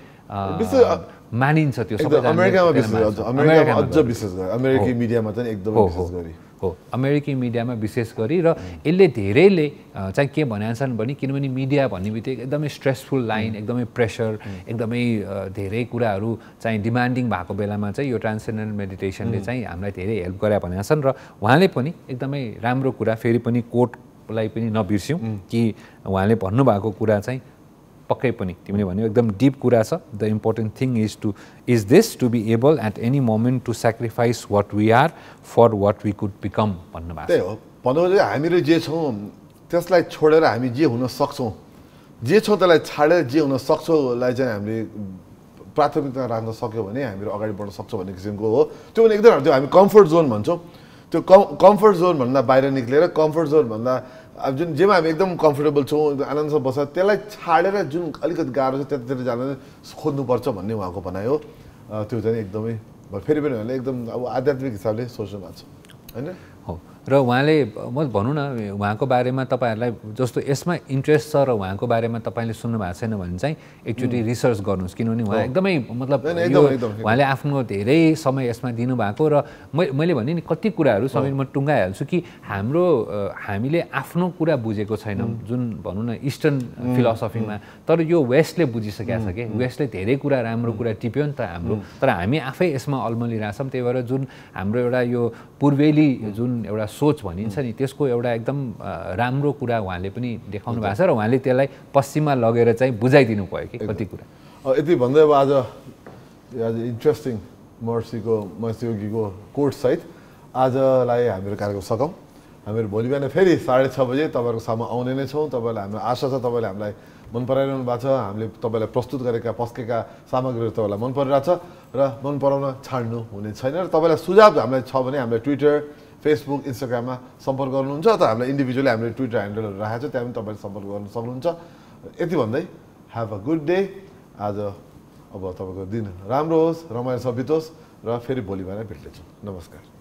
मानिन्छ त्यो अमेरिकामा अमेरिकामा अझ विशेष गरी अमेरिकी मिडियामा चाहिँ एकदमै विशेष गरी हो अमेरिकी मिडियामा विशेष गरी र यसले धेरैले चाहिँ के छन् भने किनभने मिडिया भन्ने बित्तिकै एकदमै स्ट्रेसफुल लाइन एकदमै प्रेसर एकदमै धेरै कुराहरू चाहिँ डिमान्डिङ भएको बेलामा चाहिँ यो ट्रान्सेन्डल मेडिटेसनले चाहिँ हामीलाई धेरै हेल्प गरे भनेछन् र उहाँले पनि एकदमै राम्रो कुरा फेरि पनि कोर्टलाई पनि नबिर्स्यौँ कि उहाँले भन्नुभएको कुरा चाहिँ पक्कै पनि तिमीले भन्यो एकदम डिप कुरा छ the important thing is to is this to be able at any moment to sacrifice what we are for what we could become भन्नुभएको त्यही हो भनौँ भने हामीले जे छौँ त्यसलाई छोडेर हामी जे हुन सक्छौँ जे छौँ त्यसलाई छाडेर जे हुन सक्छौँलाई चाहिँ हामीले प्राथमिकता राख्न सक्यो भने हामीहरू अगाडि बढ्न सक्छौँ भन्ने किसिमको हो त्यो पनि एकदम त्यो हामी कम्फर्ट जोन भन्छौँ त्यो कम् कम्फर्ट जोनभन्दा बाहिर निक्लेर कम्फर्ट जोनभन्दा अब जुन जेमा हामी एकदम कम्फर्टेबल छौँ एकदम आनन्दसँग बस्छ त्यसलाई छाडेर जुन अलिकति गाह्रो छ त्यतातिर जान खोज्नुपर्छ भन्ने उहाँको भनाइ हो त्यो चाहिँ एकदमै फेरि पनि उहाँले एकदम अब आध्यात्मिक हिसाबले सोच्नु भएको छ होइन र उहाँले म भनौँ न उहाँको बारेमा तपाईँहरूलाई जस्तो यसमा इन्ट्रेस्ट छ र उहाँको बारेमा तपाईँले सुन्नु भएको छैन भने चाहिँ एकचोटि रिसर्च गर्नुहोस् किनभने उहाँ एकदमै मतलब उहाँले आफ्नो धेरै समय यसमा दिनुभएको र मैले भने नि कति कुराहरू सबै म टुङ्गाइहाल्छु कि हाम्रो हामीले आफ्नो कुरा बुझेको छैनौँ जुन भनौँ न इस्टर्न फिलोसफीमा तर यो वेस्टले बुझिसकेको छ कि वेस्टले धेरै कुरा राम्रो कुरा टिप्यो नि त हाम्रो तर हामी आफै यसमा अल्मलिरहेछौँ त्यही भएर जुन हाम्रो एउटा यो पूर्वेली जुन एउटा सोच भनिन्छ नि त्यसको एउटा एकदम राम्रो कुरा उहाँले पनि देखाउनु भएको छ र उहाँले त्यसलाई पश्चिममा लगेर चाहिँ बुझाइदिनु भयो कि कति कुरा यति भन्दै अब आज आज इन्ट्रेस्टिङ महर्षिको महर्षि योगीको सहित आजलाई हामीहरू कार्यक्रम सकौँ हामीहरू भोलि बिहान फेरि साढे छ बजे तपाईँहरूको सामु आउने नै छौँ तपाईँलाई हाम्रो आशा छ तपाईँले हामीलाई मन पराइरहनु भएको छ हामीले तपाईँलाई प्रस्तुत गरेका पस्केका सामग्रीहरू तपाईँलाई मन परिरहेको छ र मन पराउन छाड्नु हुने छैन र तपाईँलाई सुझाव हामीलाई छ भने हामीलाई ट्विटर फेसबुक इन्स्टाग्राममा सम्पर्क गर्नुहुन्छ अथवा हामीलाई इन्डिभिजुअली हामीले ट्विटर ह्यान्डलहरू राखेको छ त्यहाँ पनि तपाईँले सम्पर्क गर्न सक्नुहुन्छ यति भन्दै ह्याभ अ गुड डे आज अब तपाईँको दिन राम्रो होस् रमाइलो सबित होस् र फेरि भोलि भएर भेट्नेछु नमस्कार